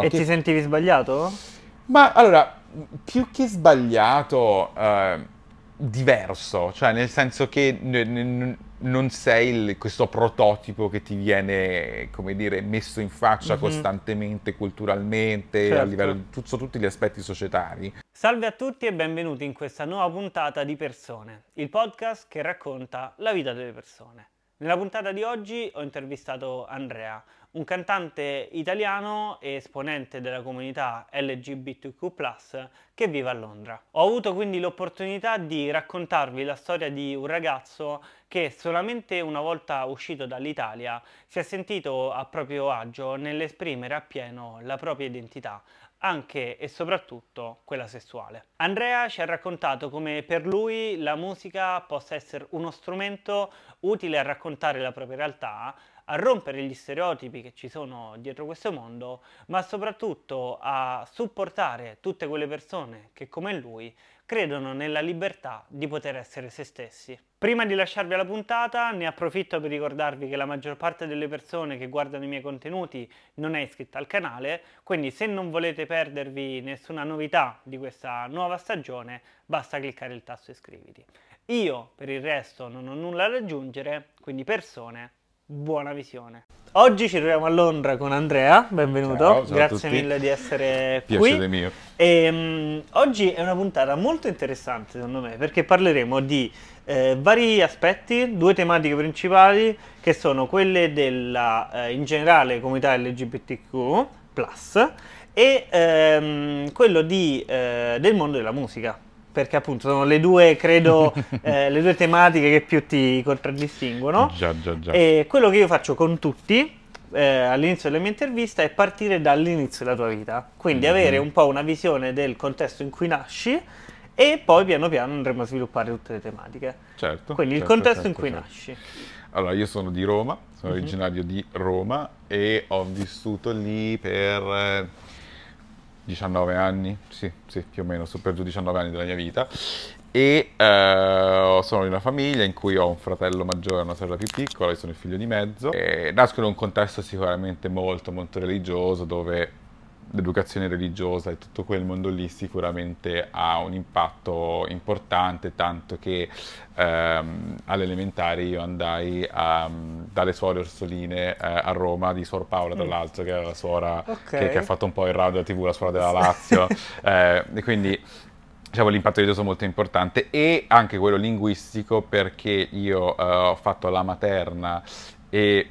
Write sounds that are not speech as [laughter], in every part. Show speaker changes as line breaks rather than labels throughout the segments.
e che... ti
sentivi sbagliato?
Ma allora, più che sbagliato, eh, diverso, cioè nel senso che non sei il, questo prototipo che ti viene, come dire, messo in faccia mm-hmm. costantemente, culturalmente, certo. a livello di tutto, tutti gli aspetti societari.
Salve a tutti e benvenuti in questa nuova puntata di Persone, il podcast che racconta la vita delle persone. Nella puntata di oggi ho intervistato Andrea, un cantante italiano e esponente della comunità LGBTQ, che vive a Londra. Ho avuto quindi l'opportunità di raccontarvi la storia di un ragazzo che solamente una volta uscito dall'Italia si è sentito a proprio agio nell'esprimere appieno la propria identità, anche e soprattutto quella sessuale. Andrea ci ha raccontato come per lui la musica possa essere uno strumento utile a raccontare la propria realtà, a rompere gli stereotipi che ci sono dietro questo mondo, ma soprattutto a supportare tutte quelle persone che come lui credono nella libertà di poter essere se stessi. Prima di lasciarvi la puntata ne approfitto per ricordarvi che la maggior parte delle persone che guardano i miei contenuti non è iscritta al canale, quindi se non volete perdervi nessuna novità di questa nuova stagione basta cliccare il tasto iscriviti. Io per il resto non ho nulla da aggiungere, quindi persone buona visione. Oggi ci troviamo a Londra con Andrea, benvenuto, ciao, ciao grazie mille di essere qui. Piacere mio. E, um, oggi è una puntata molto interessante secondo me perché parleremo di eh, vari aspetti, due tematiche principali che sono quelle della, eh, in generale, comunità LGBTQ+, e ehm, quello di, eh, del mondo della musica perché appunto sono le due, credo, [laughs] eh, le due tematiche che più ti contraddistinguono. Già, già, già. E quello che io faccio con tutti eh, all'inizio della mia intervista è partire dall'inizio della tua vita, quindi mm-hmm. avere un po' una visione del contesto in cui nasci e poi piano piano andremo a sviluppare tutte le tematiche.
Certo. Quindi certo, il contesto certo, in cui certo. nasci. Allora, io sono di Roma, sono mm-hmm. originario di Roma e ho vissuto lì per eh, 19 anni, sì, sì, più o meno, sono per giù 19 anni della mia vita. E eh, sono in una famiglia in cui ho un fratello maggiore e una sorella più piccola, io sono il figlio di mezzo. E nasco in un contesto sicuramente molto, molto religioso, dove l'educazione religiosa e tutto quel mondo lì sicuramente ha un impatto importante, tanto che ehm, alle io andai a, ehm, dalle suore orsoline eh, a Roma di Suor Paola, tra mm. l'altro, che era la suora okay. che, che, ha fatto un po' il radio e la tv, la suora della Lazio. [laughs] eh, e quindi diciamo, l'impatto religioso è molto importante e anche quello linguistico perché io eh, ho fatto la materna e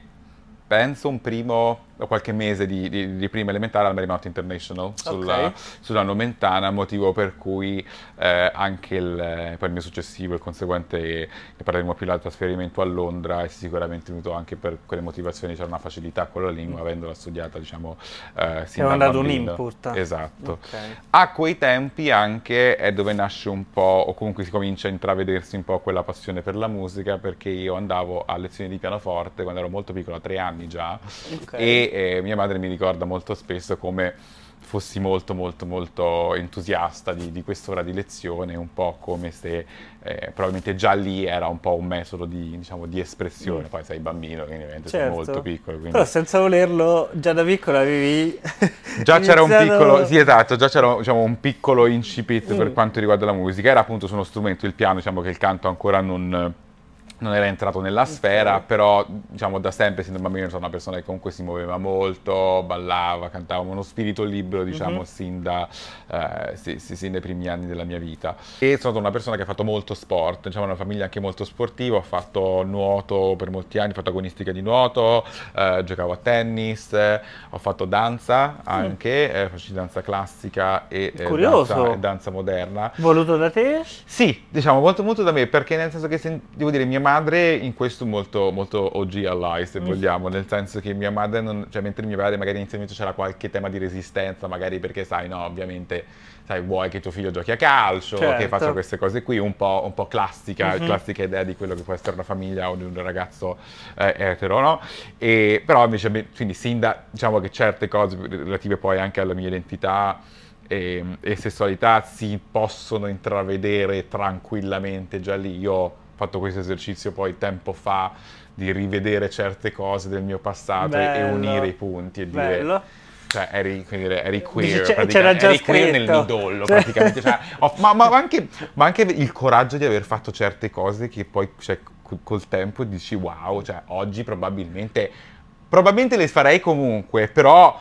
penso un primo qualche mese di, di, di prima elementare al Marymount International sulla, okay. sulla Nomentana, motivo per cui eh, anche il, eh, poi il mio successivo, il conseguente, ne parleremo più là, il trasferimento a Londra è sicuramente venuto anche per quelle motivazioni, c'era una facilità con la lingua, mm. avendola studiata, diciamo, eh, sin da dato un input. Esatto. Okay. A quei tempi anche è dove nasce un po', o comunque si comincia a intravedersi un po' quella passione per la musica, perché io andavo a lezioni di pianoforte quando ero molto piccolo, a tre anni già, okay. e eh, mia madre mi ricorda molto spesso come fossi molto molto molto entusiasta di, di quest'ora di lezione, un po' come se eh, probabilmente già lì era un po' un metodo di, diciamo, di espressione, mm. poi sei bambino, quindi ovviamente certo. sei molto piccolo. Quindi... Però
senza volerlo, già da piccola avevi... [laughs] già c'era un piccolo, sì
esatto, già c'era diciamo, un piccolo incipit mm. per quanto riguarda la musica, era appunto su uno strumento, il piano, diciamo che il canto ancora non non era entrato nella sfera, okay. però diciamo da sempre, essendo da bambino, sono una persona che comunque si muoveva molto, ballava, cantava, uno spirito libero, diciamo, mm-hmm. sin, da, eh, sì, sì, sin dai primi anni della mia vita. E sono stata una persona che ha fatto molto sport, diciamo una famiglia anche molto sportiva, ho fatto nuoto per molti anni, ho fatto agonistica di nuoto, eh, giocavo a tennis, ho fatto danza mm. anche, mm. faccio danza classica e eh, danza, danza, moderna.
Voluto da te?
Sì, diciamo molto molto da me, perché nel senso che devo dire mia madre madre in questo molto, molto OG ally, se mm. vogliamo, nel senso che mia madre, non, cioè mentre mio padre magari inizialmente c'era qualche tema di resistenza, magari perché sai, no, ovviamente, sai, vuoi che tuo figlio giochi a calcio, certo. che faccia certo. queste cose qui, un po', un po classica, mm-hmm. classica idea di quello che può essere una famiglia o di un ragazzo eh, etero, no? E, però invece, quindi sin da, diciamo che certe cose relative poi anche alla mia identità, e, ehm, e, sessualità si possono intravedere tranquillamente già lì. Io fatto questo esercizio poi tempo fa di rivedere certe cose del mio passato bello, e unire i punti e dire... Bello cioè eri, dire, eri queer, Dice, c'era già eri scritto. queer nel midollo cioè. praticamente, cioè, oh, ma, ma, anche, ma, anche, il coraggio di aver fatto certe cose che poi cioè, col, col tempo dici wow, cioè oggi probabilmente, probabilmente le farei comunque, però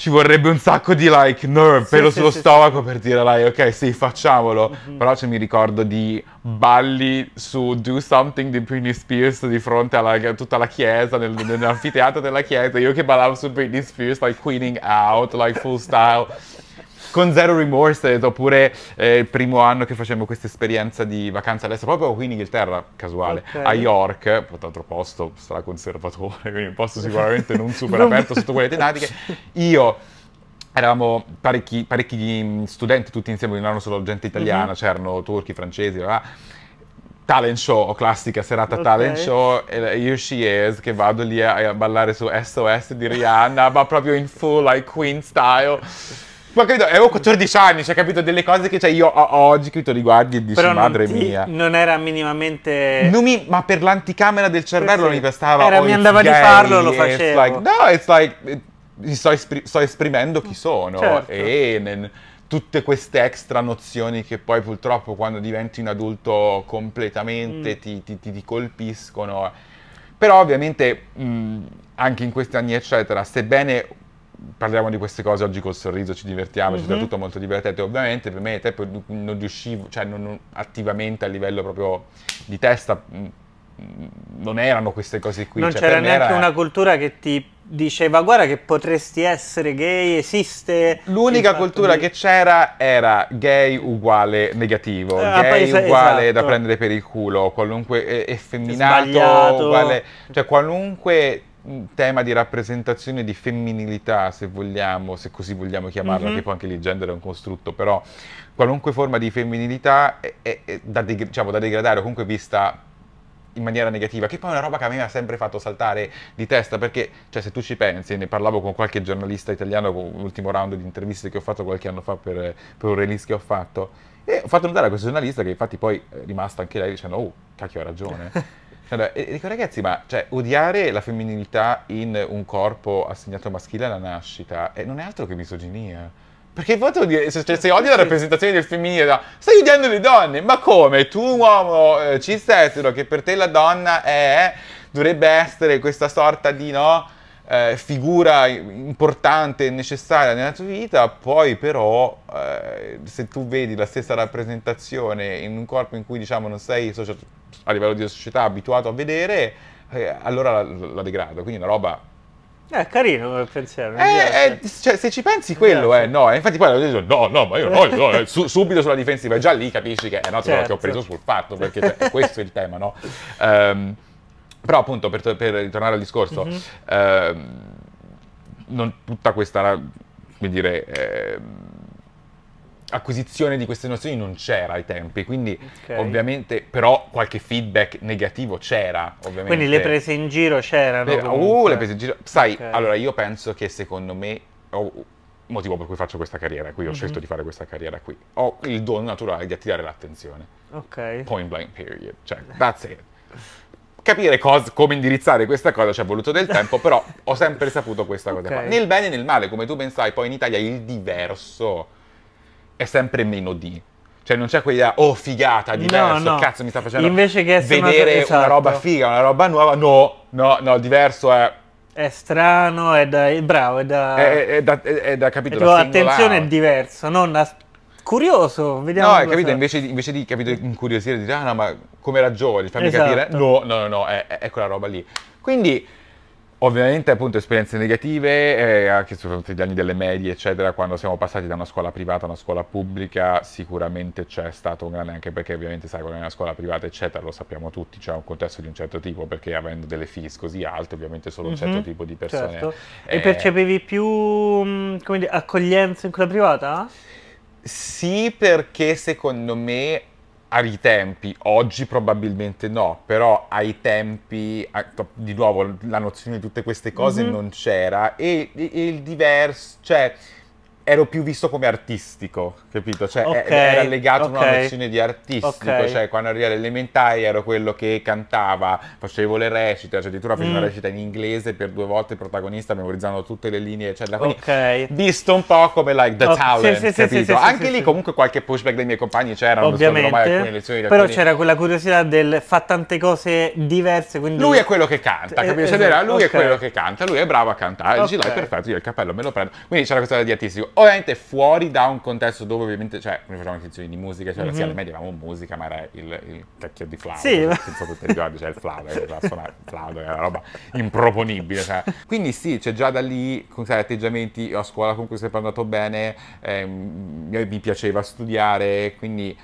ci vorrebbe un sacco di like nerve, sì, pelo sì, sullo sì, stomaco per dire like ok sì facciamolo mm-hmm. però cioè, mi ricordo di balli su Do Something di Britney Spears di fronte a tutta la chiesa nel, nell'anfiteatro della chiesa io che ballavo su Britney Spears like queening out like full style [laughs] con zero remorse, oppure eh, il primo anno che facemmo questa esperienza di vacanza all'estero, proprio qui in Inghilterra, casuale, okay. a York, peraltro posto straconservatore, [laughs] quindi un posto [laughs] sicuramente non super aperto sotto quelle [laughs] tematiche, io eravamo parecchi, parecchi, studenti tutti insieme, non erano solo gente italiana, mm-hmm. c'erano turchi, francesi, là, talent show, classica serata okay. talent show, here she is, che vado lì a, a ballare su SOS di Rihanna, ma proprio in full, like Queen style. Ma capito, avevo 14 anni, cioè capito delle cose che cioè, io ho oggi che tu riguardi e dici Però madre non ti, mia.
Non era minimamente. Non mi, ma per l'anticamera del cervello sì. mi bastava. Era, oh, mi andava gay, di farlo, lo facevo. Like,
no, it's like. It, eh, sto, esprim- sto, esprimendo chi sono. Certo. E nel, tutte queste extra nozioni che poi purtroppo quando diventi un adulto completamente mm. ti, ti, ti, colpiscono. Però ovviamente mh, mm, anche in questi anni eccetera, sebbene parliamo di queste cose oggi col sorriso, ci divertiamo, mm-hmm. ci mhm. tutto molto divertente. Ovviamente per me te non riuscivo, cioè non, non, attivamente a livello proprio di testa mm, mm, non erano queste cose qui. Non cioè, c'era neanche era... una
cultura che ti diceva guarda che potresti essere gay, esiste... L'unica cultura di... che
c'era era gay uguale negativo, ah, gay paese, uguale esatto. da prendere per il culo, qualunque effeminato, uguale, cioè qualunque tema di rappresentazione di femminilità, se vogliamo, se così vogliamo chiamarla, mm-hmm. che poi anche lì il gender è un costrutto, però qualunque forma di femminilità è, è, è da, deg- diciamo, da degradare o comunque vista in maniera negativa, che poi è una roba che a me ha sempre fatto saltare di testa, perché cioè, se tu ci pensi, ne parlavo con qualche giornalista italiano con l'ultimo round di interviste che ho fatto qualche anno fa per, per un release che ho fatto, e ho fatto notare a questo giornalista che infatti poi è rimasta anche lei dicendo, oh, cacchio ha ragione. [laughs] Allora, e dico ragazzi, ma cioè, odiare la femminilità in un corpo assegnato maschile alla nascita eh, non è altro che misoginia. Perché odi- cioè, se odi la rappresentazione del femminile, no? stai odiando le donne, ma come? Tu un uomo eh, cis che per te la donna è, dovrebbe essere questa sorta di no? eh, figura importante e necessaria nella tua vita, poi però eh, se tu vedi la stessa rappresentazione in un corpo in cui diciamo non sei social, a livello di società abituato a vedere, eh, allora la, la degrado. Quindi una roba
È eh, carino il pensiero. Eh,
eh, cioè, se ci pensi quello, eh, no. Eh, infatti poi ho detto, no, no, ma io no, no eh, su, [laughs] subito sulla difensiva. Già lì capisci che è una no, certo. che ho certo. preso sul fatto, perché cioè, [laughs] questo è il tema, no? Um, però appunto, per, per ritornare al discorso, mm-hmm. eh, non, tutta questa, come dire... Eh, acquisizione di queste nozioni non c'era ai tempi, quindi okay. ovviamente però qualche feedback negativo c'era, ovviamente. Quindi le prese
in giro c'erano. Le, uh, le prese in giro. Sai, okay. allora
io penso che secondo me ho motivo per cui faccio questa carriera qui, ho mm-hmm. scelto di fare questa carriera qui. Ho il dono naturale di attirare l'attenzione. Ok. Point blank period. Cioè, that's it. [laughs] capire cosa, come indirizzare questa cosa ci ha voluto del [laughs] tempo, però ho sempre saputo questa cosa okay. qua. Nel bene e nel male, come tu pensai, poi in Italia il diverso è sempre meno di. Cioè non c'è quella, oh
figata, diverso, no, no. cazzo mi sta facendo Invece che vedere una, esatto. una roba figa,
una roba nuova, no, no, no, diverso è...
È strano, è da... bravo, è da... È, è
da, è da capire. La attenzione è
diverso, non... As- curioso, vediamo. No, hai capito?
Invece di, invece di capito, incuriosire, di dire, ah no, ma come ragioni, fammi esatto. capire. No, no, no, no è, è, quella roba lì. Quindi, ovviamente, appunto, esperienze negative, eh, anche soprattutto gli anni delle medie, eccetera, quando siamo passati da una scuola privata a una scuola pubblica, sicuramente c'è stato un grande, anche perché ovviamente sai, quando è una scuola privata, eccetera, lo sappiamo tutti, c'è un contesto di un certo tipo, perché avendo delle fees così alte, ovviamente solo un certo mm-hmm, tipo di persone. Certo. Eh, e percepivi
più, mm, come dire,
accoglienza in quella privata? Sì, perché secondo me ai tempi, oggi probabilmente no, però ai tempi, di nuovo, la nozione di tutte queste cose mm-hmm. non c'era e, e il diverso, cioè ero più visto come artistico, capito? Cioè okay, era legato okay. a una nozione di artistico, okay. cioè quando arrivai alle ero quello che cantava, facevo le recite, cioè addirittura facevo mm. una recita in inglese per due volte il protagonista memorizzando tutte le linee eccetera. Quindi okay. visto un po' come like The oh, Talent, sì, sì, capito? Sì, Anche lì comunque qualche pushback dei miei compagni c'erano, Ovviamente. mai alcune lezioni Però alcuni... c'era
quella curiosità del fa tante cose diverse, quindi... Lui è quello che canta, eh, capito? Cioè, esatto. lui è quello che
canta, lui è bravo a cantare, dici, no, è perfetto, io il cappello me lo prendo. Quindi c'era questa idea di artistico ovviamente fuori da un contesto dove ovviamente, cioè, noi facciamo lezioni di musica, cioè mm-hmm. sì, alle medie avevamo musica, ma era il, il cacchio di flauto, sì. non so se ti ricordi, cioè il flauto, eh, suonare [laughs] era una roba improponibile, cioè. Quindi sì, c'è cioè, già da lì, con sai, atteggiamenti, a scuola comunque cui sei andato bene, eh, mi piaceva studiare, quindi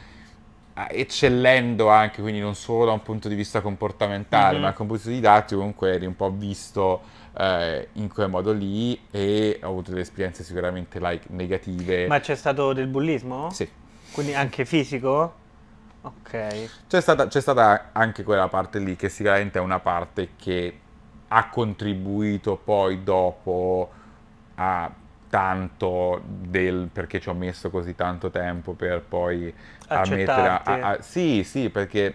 ah, eccellendo anche, quindi non solo da un punto di vista comportamentale, mm-hmm. ma anche da un punto didattico, comunque eri un po' visto eh, in quel modo lì e ho avuto delle esperienze sicuramente like, negative. Ma
c'è stato del bullismo? Sì. Quindi anche fisico? Ok.
C'è stata, c'è stata anche quella parte lì che sicuramente è una parte che ha contribuito poi dopo a tanto del perché ci ho messo così tanto tempo per poi ammettere a, a, sì sì perché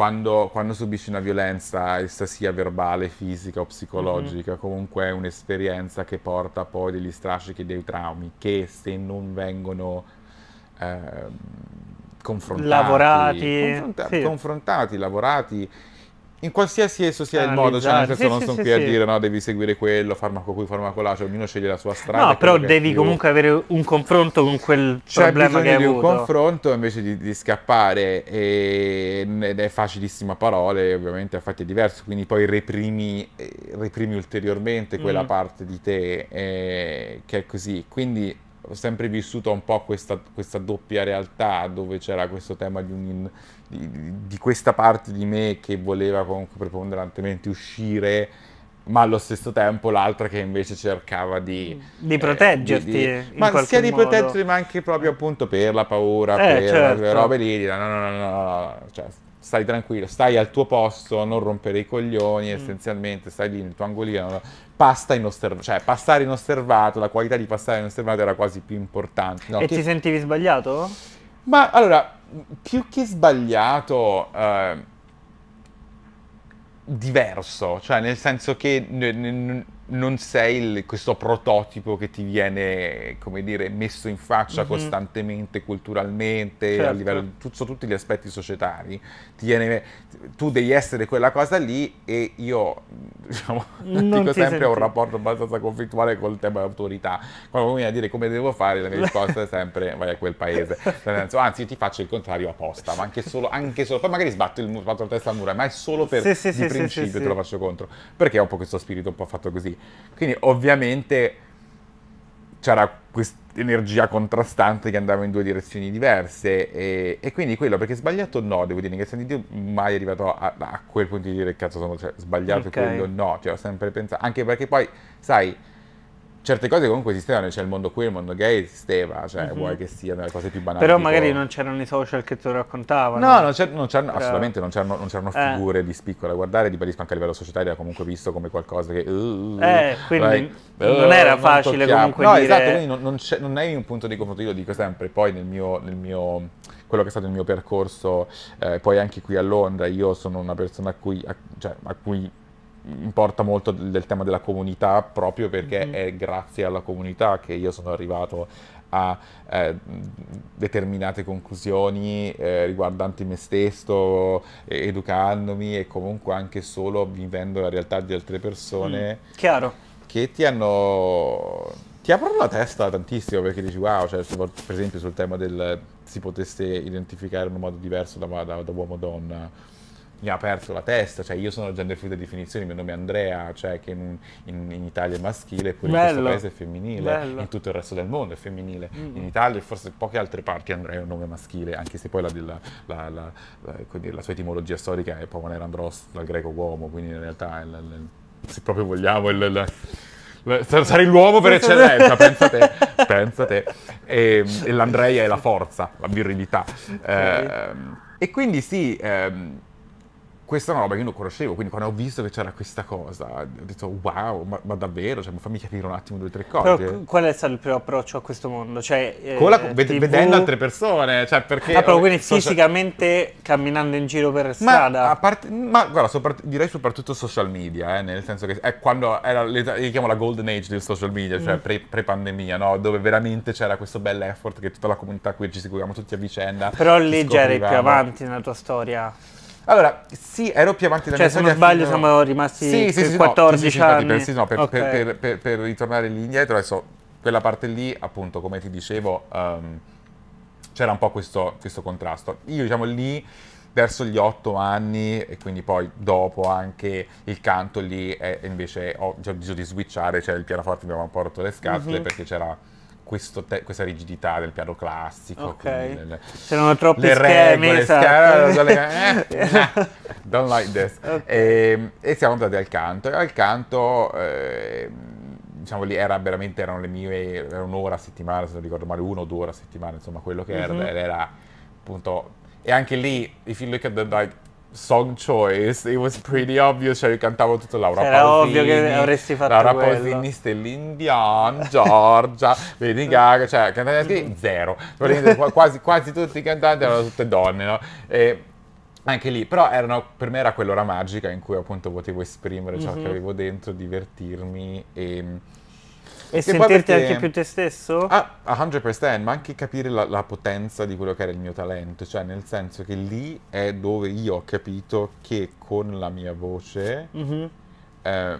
quando, quando subisci una violenza, essa sia verbale, fisica o psicologica, mm-hmm. comunque è un'esperienza che porta poi degli strascichi, dei traumi, che se non vengono eh, confrontati, lavorati, confrontati, sì. confrontati, lavorati in qualsiasi esso sia il modo, cioè nel senso sì, non sì, sono sì, qui a dire no, devi seguire quello, farmaco qui, farmaco là, cioè ognuno sceglie la sua strada. No, però devi comunque
avere un confronto con quel C'è problema che hai avuto. C'è bisogno di un
confronto invece di, di scappare e, ed è facilissimo a parole, ovviamente a fatti è diverso, quindi poi reprimi, eh, reprimi ulteriormente quella mm. parte di te eh, che è così. Quindi ho sempre vissuto un po' questa, questa doppia realtà dove c'era questo tema di un di, di questa parte di me che voleva comunque preponderantemente uscire ma allo stesso tempo l'altra che invece cercava di, di eh, proteggerti. Eh, di, di, ma sia di proteggerti, ma anche proprio appunto per la paura, eh, per certo. le robe lì, no, no, no, no, no, cioè, stai tranquillo, stai al tuo posto, non rompere i coglioni, mm. essenzialmente, stai lì nel tuo angolino. Pasta inosservato, cioè passare inosservato, la qualità di passare inosservato era quasi più importante. No, e che... ti
sentivi sbagliato? Ma allora, più che
sbagliato, eh, diverso, cioè nel senso che non sei il, questo prototipo che ti viene, come dire, messo in faccia mm-hmm. costantemente, culturalmente, certo. a livello di tutto, tutti gli aspetti societari. Viene, tu devi essere quella cosa lì e io, [laughs] diciamo, dico sempre senti. ho un rapporto abbastanza conflittuale col tema dell'autorità. Quando mi viene a dire come devo fare, la mia [laughs] risposta è sempre vai a quel paese. Senso, anzi, ti faccio il contrario apposta, ma anche solo, anche solo poi magari sbatto, il, sbatto la testa al muro, ma è solo per sì, sì, principio sì, te lo faccio contro. Perché ho un po' questo spirito un po' fatto così. Quindi ovviamente c'era questa energia contrastante che andava in due direzioni diverse e, e, quindi quello perché sbagliato no devo dire in questo senso mai arrivato a, a, quel punto di dire cazzo sono cioè, sbagliato okay. quello no cioè ho sempre pensato anche perché poi sai certe cose comunque esistevano, c'è cioè il mondo queer, il mondo gay esisteva, cioè mm-hmm. vuoi che siano le cose più banali. Però magari
non c'erano i social che te lo raccontavano. No, non c'erano, non c'erano Però... assolutamente
non c'erano, non c'erano eh. figure di spicco da guardare, di Parisco anche a livello societario era comunque visto come qualcosa che... Uh, eh, quindi vai, non uh, era facile non comunque no, dire... esatto, quindi non, non, non hai un punto di confronto, io lo dico sempre, poi nel mio, nel mio quello che è stato il mio percorso, eh, poi anche qui a Londra, io sono una persona a cui, a, cioè, a cui importa molto del, tema della comunità proprio perché mm-hmm. è grazie alla comunità che io sono arrivato a eh, determinate conclusioni eh, riguardanti me stesso, eh, educandomi e comunque anche solo vivendo la realtà di altre persone. Mm, chiaro. Che ti hanno... ti aprono la testa tantissimo perché dici wow, cioè, per esempio sul tema del si potesse identificare in un modo diverso da, da, da uomo-donna mi ha aperto la testa, cioè io sono gender fluid di definizione, il mio nome è Andrea, cioè che in, in, in Italia è maschile, eppure in questo paese è femminile, Bello. in tutto il resto del mondo è femminile, mm. in Italia e forse poche altre parti Andrea è un nome maschile, anche se poi la, la, la, la sua etimologia storica è Povaner Andros dal greco uomo, quindi in realtà il, se proprio vogliamo il, Sarai l'uomo per eccellenza, pensa te, pensa te. E, ehm, e l'Andrea è la forza, la virilità. Okay. Eh, e quindi sì, ehm, questa è una roba che io non conoscevo, quindi quando ho visto che c'era questa cosa, ho detto wow, ma, ma davvero, cioè, fammi capire un attimo due o tre cose. Però,
qual è stato il primo approccio a questo mondo? Cioè, eh, la, ved- TV... Vedendo altre
persone, cioè perché... Ah, proprio quindi social...
fisicamente camminando in giro per strada?
Ma, parte, ma guarda, soprat- direi soprattutto social media, eh, nel senso che è eh, quando era, io chiamo la golden age del social media, cioè mm. pre- pre-pandemia, no? dove veramente c'era questo bel effort che tutta la comunità qui ci seguivamo tutti a vicenda. Però leggere più avanti
nella tua storia. Allora, sì, ero più avanti da cioè, me. Cioè, se non sbaglio, fino... siamo rimasti sì, sì, sì, 14 no, anni. Per, sì, no, per, okay.
per, per, per, ritornare lì indietro, adesso, quella parte lì, appunto, come ti dicevo, um, c'era un po' questo, questo, contrasto. Io, diciamo, lì verso gli otto anni e quindi poi dopo anche il canto lì è, invece ho deciso di switchare, cioè il pianoforte mi aveva un po' rotto le scatole uh mhm. -huh. perché c'era te- questa rigidità del piano classico. Ok. Le, le, C'erano troppi le schemi. Regole, esatto. schemi eh, eh [laughs] don't like this. Okay. E, ehm, e, siamo andati al canto. E al canto... Eh, diciamo lì era veramente erano le mie era un'ora a settimana se non ricordo male uno o due ore a settimana insomma quello che era, mm-hmm. era appunto e anche lì if you look at the like song choice, it was pretty obvious, cioè cantavo tutto Laura cioè, Era Pausini. ovvio che avresti fatto Laura quello. Pausini, Celine Dion, Giorgia, Lady Gaga, cioè cantanti mm. zero. Quasi, quasi, tutti i cantanti erano tutte donne, no? E anche lì, però erano, per me era quell'ora magica in cui appunto potevo esprimere ciò mm-hmm. che mhm. avevo dentro, divertirmi e e che sentirti anche più te stesso? Ah, 100%, ma anche capire la, la, potenza di quello che era il mio talento, cioè nel senso che lì è dove io ho capito che con la mia voce mm-hmm. eh,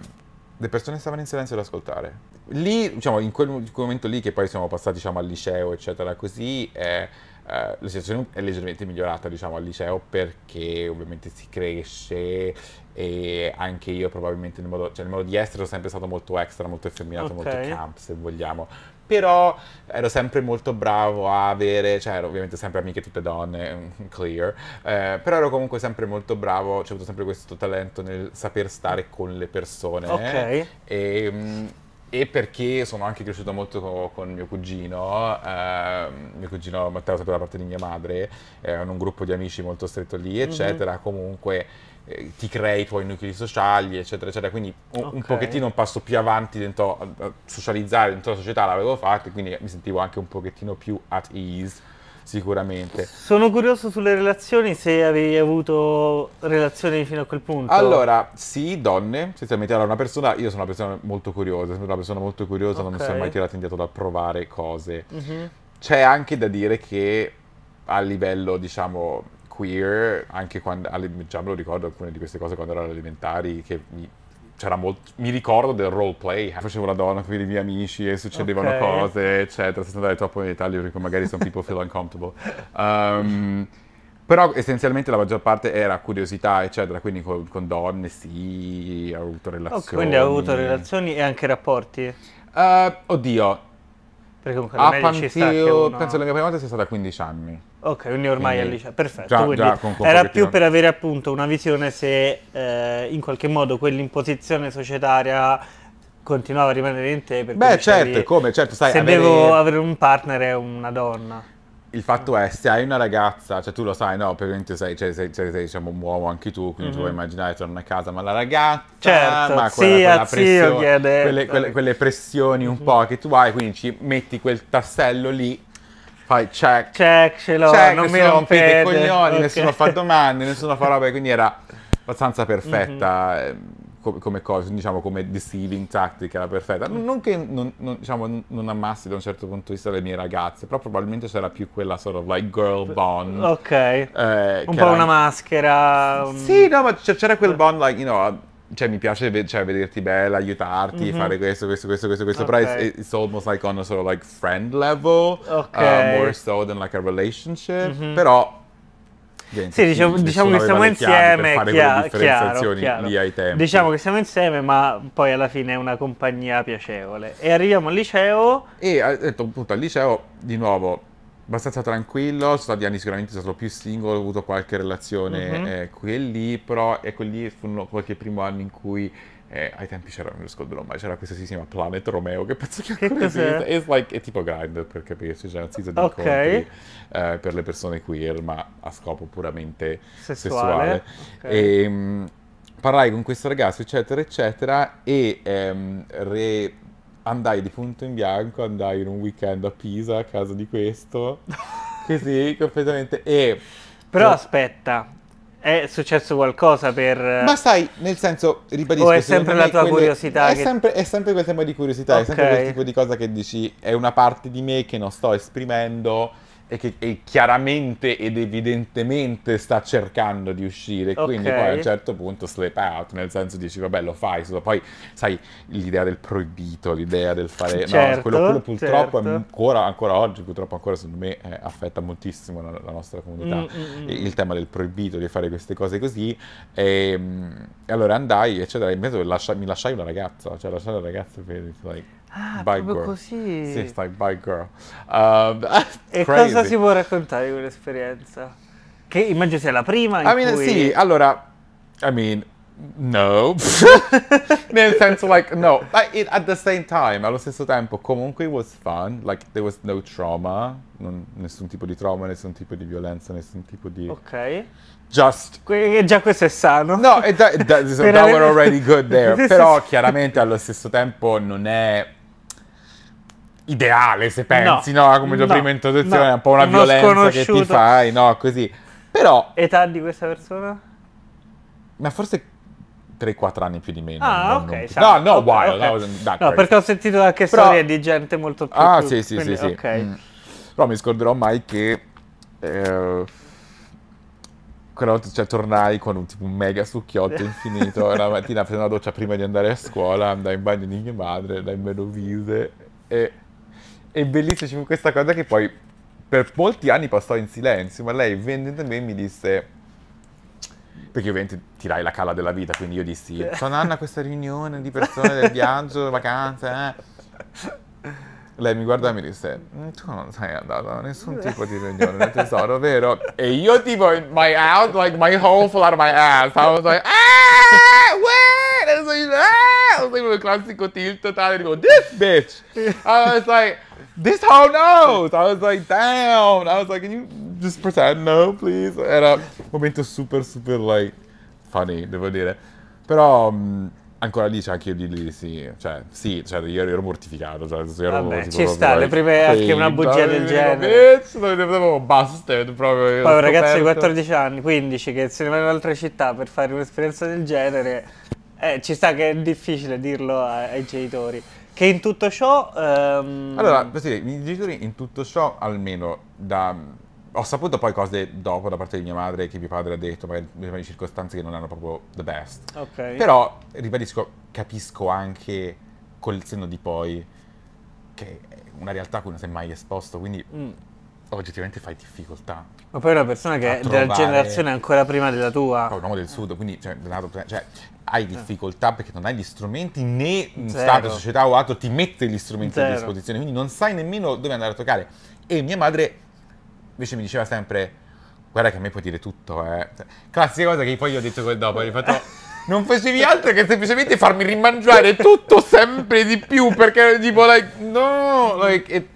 le persone stavano in silenzio ad ascoltare. Lì, diciamo, in quel, in quel momento lì che poi siamo passati diciamo, al liceo, eccetera, così... Eh, Uh, la situazione è leggermente migliorata diciamo al liceo perché ovviamente si cresce e anche io probabilmente nel modo, cioè nel modo di essere sono sempre stato molto extra, molto effeminato, okay. molto camp se vogliamo, però ero sempre molto bravo a avere, cioè ero ovviamente sempre amiche tutte donne, mm, clear, eh, però ero comunque sempre molto bravo, ho avuto sempre questo talento nel saper stare con le persone. Ok. E, mm, e perché sono anche cresciuto molto con mio cugino, eh, mio cugino Matteo, sempre da parte di mia madre, erano un gruppo di amici molto stretto lì, mhm. eccetera. Mm-hmm. Comunque eh, ti crei i tuoi nuclei sociali, eccetera, eccetera. Quindi un, okay. un pochettino un passo più avanti dentro a, eh, eh, socializzare dentro la società l'avevo fatto, e quindi mi sentivo anche un pochettino più at ease sicuramente.
Sono curioso sulle relazioni, se avevi avuto relazioni fino a quel punto. Allora,
sì, donne, essenzialmente allora una persona, io sono una persona molto curiosa, sono una persona molto curiosa, okay. non mi sono mai tirato indietro da provare cose. Mm-hmm. C'è anche da dire che a livello, diciamo, queer, anche quando, già me lo ricordo alcune di queste cose quando ero alle elementari, che mi, c'era molto, mi ricordo del role play, eh, facevo la donna con i miei amici e succedevano okay. cose, eccetera, senza andare troppo in dettaglio perché magari some people feel uncomfortable. Um, [laughs] però essenzialmente la maggior parte era curiosità, eccetera, quindi con, con donne sì, ho oh, avuto relazioni. Okay, quindi ho avuto relazioni e anche rapporti? Uh, oddio, perché comunque a Panteo, uno... penso che la mia prima volta sia stata a 15 anni. Ok, quindi ormai quindi, al liceo, perfetto. Già, già, era più
per avere appunto una visione se eh, in qualche modo quell'imposizione societaria continuava a rimanere in te. Beh, certo, come, certo. Stai, se avevi... devo avere un partner è una donna
il fatto è, se hai una ragazza, cioè tu lo sai, no, ovviamente sei, cioè, sei, cioè sei, sei diciamo, un uomo anche tu, quindi mm-hmm. tu puoi mhm. immaginare tornare a casa, ma la ragazza, certo, ma quella, zia, quella ah, pressione, quelle, quelle, quelle, pressioni un mm-hmm. po' che tu hai, quindi ci metti quel tassello lì, fai check,
check, ce l'ho, check, non mi rompete i coglioni, okay. nessuno fa
domande, nessuno fa robe, quindi era abbastanza mhm. perfetta. Mm-hmm come, cosa, diciamo come deceiving tactic era perfetta. Non che non, non, diciamo, non, ammassi da un certo punto di vista le mie ragazze, però probabilmente c'era più quella sort of like girl bond. Ok. Eh, un po' era... una maschera. Sì, no, ma c'era quel bond like, you know, cioè mi piace ve- cioè, vederti bella, aiutarti, mm-hmm. fare questo, questo, questo, questo, questo, okay. però it's, it's almost like on a sort of like friend
level, uh, okay. uh, more
so than like a relationship, mm-hmm. però gente, sì, diciamo, diciamo che siamo insieme, chiaro, chiaro, chiaro. Diciamo che
siamo insieme, ma poi alla fine è una compagnia piacevole. E arriviamo al liceo. E eh, appunto al
liceo, di nuovo, abbastanza tranquillo, sono stati anni sicuramente sono stato più singolo, ho avuto qualche relazione mm-hmm. eh, qui e lì, però ecco lì furono qualche primo anno in cui e eh, ai tempi c'era, non ricordo mai, c'era questa si chiama Planet Romeo che penso che ancora esista. È, like, è tipo Grindr per capirci, c'è una sito di okay. incontri eh, per le persone queer, ma a scopo puramente sessuale. sessuale. Okay. E, ehm, mh, parlai con questo ragazzo, eccetera, eccetera, e ehm, re... andai di punto in bianco, andai in un weekend a
Pisa a casa di questo, [laughs] così completamente, e... Però eh, aspetta, è successo qualcosa per... Eh, Ma
sai, nel senso, ribadisco... O è sempre la tua quelle... curiosità? È, che... sempre, è, sempre, quel tema di curiosità, okay. è sempre quel tipo di cosa che dici è una parte di me che non sto esprimendo e che e chiaramente ed evidentemente sta cercando di uscire, okay. quindi poi a un certo punto slap out, nel senso dici vabbè lo fai, poi sai l'idea del proibito, l'idea del fare... Certo, no, quello, quello purtroppo certo. ancora, ancora, oggi, purtroppo ancora secondo me eh, affetta moltissimo la, la nostra comunità, mm, mm, mm. il tema del proibito, di fare queste cose così. E, ehm, e allora andai, eccetera, e mi lasciai una ragazza, cioè lasciai una ragazza per... Like, Ah, bike proprio girl. così? Sì, stai bike girl. Um, [laughs] e crazy. cosa si
può raccontare di quell'esperienza?
Che immagino sia la
prima I mean, cui... sì,
allora, I mean, no. [laughs] Nel senso, like, no. It, at the same time, allo stesso tempo, comunque it was fun. Like, there was no trauma. Non, nessun tipo di trauma, nessun tipo di violenza, nessun tipo di... Ok. Just...
Que- già questo è sano. No, that, that, [laughs] so that were already good there. Però,
chiaramente, allo stesso tempo non è ideale, se pensi, no? no? Come già no, prima introduzione, no, è un po' una violenza che ti fai, no? Così.
Però... Età di questa persona?
Ma forse 3-4 anni più di meno. Ah, ok. Non... no, no, okay, wild. Okay. No, no, perché
ho sentito anche Però... storie di gente molto più... Ah, più, sì, sì, quindi, sì, sì. Okay. Mm.
Però mi scorderò mai che... Eh, quella volta cioè, tornai con un, tipo, un mega succhiotto infinito. Una mattina prendo la doccia prima di andare a scuola, andai in bagno di mia madre, andai in Merovise e è bellissima questa cosa che poi per molti anni passò in silenzio, ma lei vendendo me mi disse... Perché ovviamente tirai la cala della vita, quindi io dissi, sono Anna a questa riunione di persone del viaggio, vacanze, eh. Lei mi guardò e mi disse: mm, Tu non sei andata a nessun tipo di riunione del tesoro, vero? E io, tipo, my out, like my whole fell out of my ass. I was like,
Ah, wait! E was
like, Ah! I classico tilt totale, tipo, This bitch! I was like, this whole knows. I was like, damn. I was like, can you just pretend no, please? Era un momento super, super, like, funny, devo dire. Però mh, mm, ancora lì c'è anche io di lì, sì. Cioè, sì, cioè, io ero mortificato. Cioè, io Vabbè, ero, ci sta, like, le prime, anche una bugia del genere.
sono Proprio busted, proprio. Poi un ragazzo di 14 anni, 15, che se ne va in un'altra città per fare un'esperienza del genere... Eh, ci sta che è difficile dirlo ai, ai genitori. Che in tutto ciò... Um... Allora,
posso dire, i genitori in tutto ciò, almeno da... Ho saputo poi cose dopo da parte di mia madre che mio padre ha detto, ma in circostanze che non erano proprio the best. Ok. Però, ribadisco, capisco anche col senno di poi che è una realtà a cui non sei mai esposto, quindi... Mm oggettivamente fai difficoltà.
Ma poi è una persona che è della generazione
ancora prima della tua. Poi un uomo del sud, quindi cioè, nato, cioè, cioè, hai eh. difficoltà perché non hai gli strumenti né Zero. Stato, società o altro ti mette gli strumenti Zero. a disposizione, quindi non sai nemmeno dove andare a toccare. E mia madre invece mi diceva sempre, guarda che a me puoi dire tutto, eh. Cioè, classica cosa che poi gli ho detto quel dopo, ho fatto... [laughs] non facevi altro che semplicemente farmi rimangiare tutto sempre di più perché tipo like no like, it,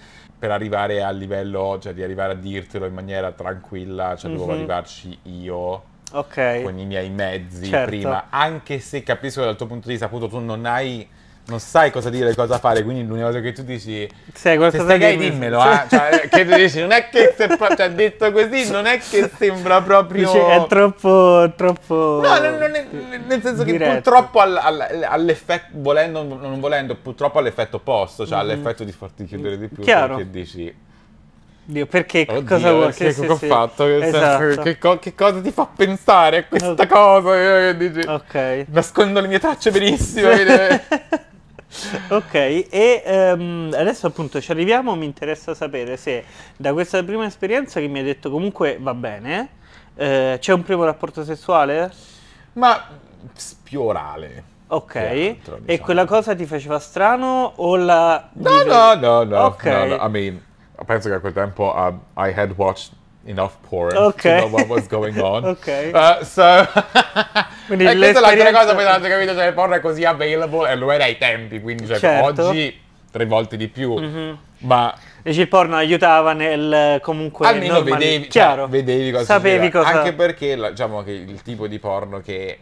per arrivare al livello, cioè di arrivare a dirtelo in maniera tranquilla, cioè mm -hmm. dovevo mhm. arrivarci io. Okay. Con i miei mezzi certo. prima, anche se capisco che dal tuo punto di vista, appunto, tu non hai non sai cosa dire e cosa fare, quindi l'unica cosa che tu dici se stai gay dimmelo, eh? cioè, che tu dici, non è che se ci cioè, ha detto così, non è che sembra proprio... Dici, è
troppo, troppo... No, non,
non è, nel senso diretto. che purtroppo all, all, all'effetto, volendo o non volendo, purtroppo all'effetto opposto, cioè mm-hmm. all'effetto di farti chiudere di più, Chiaro. perché dici...
Dio, perché Oddio, cosa vuoi? Che, sì, sì, ho sì. fatto? Esatto. Che, co- che, cosa ti fa pensare a questa okay. cosa? Dici, ok. Nascondo le mie tracce benissimo. [laughs] ok, e um, adesso appunto ci arriviamo, mi interessa sapere se da questa prima esperienza che mi hai detto comunque va bene, eh, c'è un primo rapporto sessuale? Ma
più orale.
Ok, altro, diciamo. e quella cosa ti faceva strano o la... No, no, no, no, okay. no, no. I
mean, penso che a quel tempo uh, I had watched enough porn okay. to know what was going on. [laughs] ok. Uh, so [laughs] quindi [laughs] e questa è l'altra cosa, poi tanto capito, cioè il porno è così available e
lo era ai tempi, quindi cioè, certo. oggi tre volte di più. Mm -hmm. Ma Dici il porno aiutava nel comunque almeno normali... vedevi, cioè, chiaro, vedevi cosa sapevi cosa anche perché
diciamo che il tipo di porno che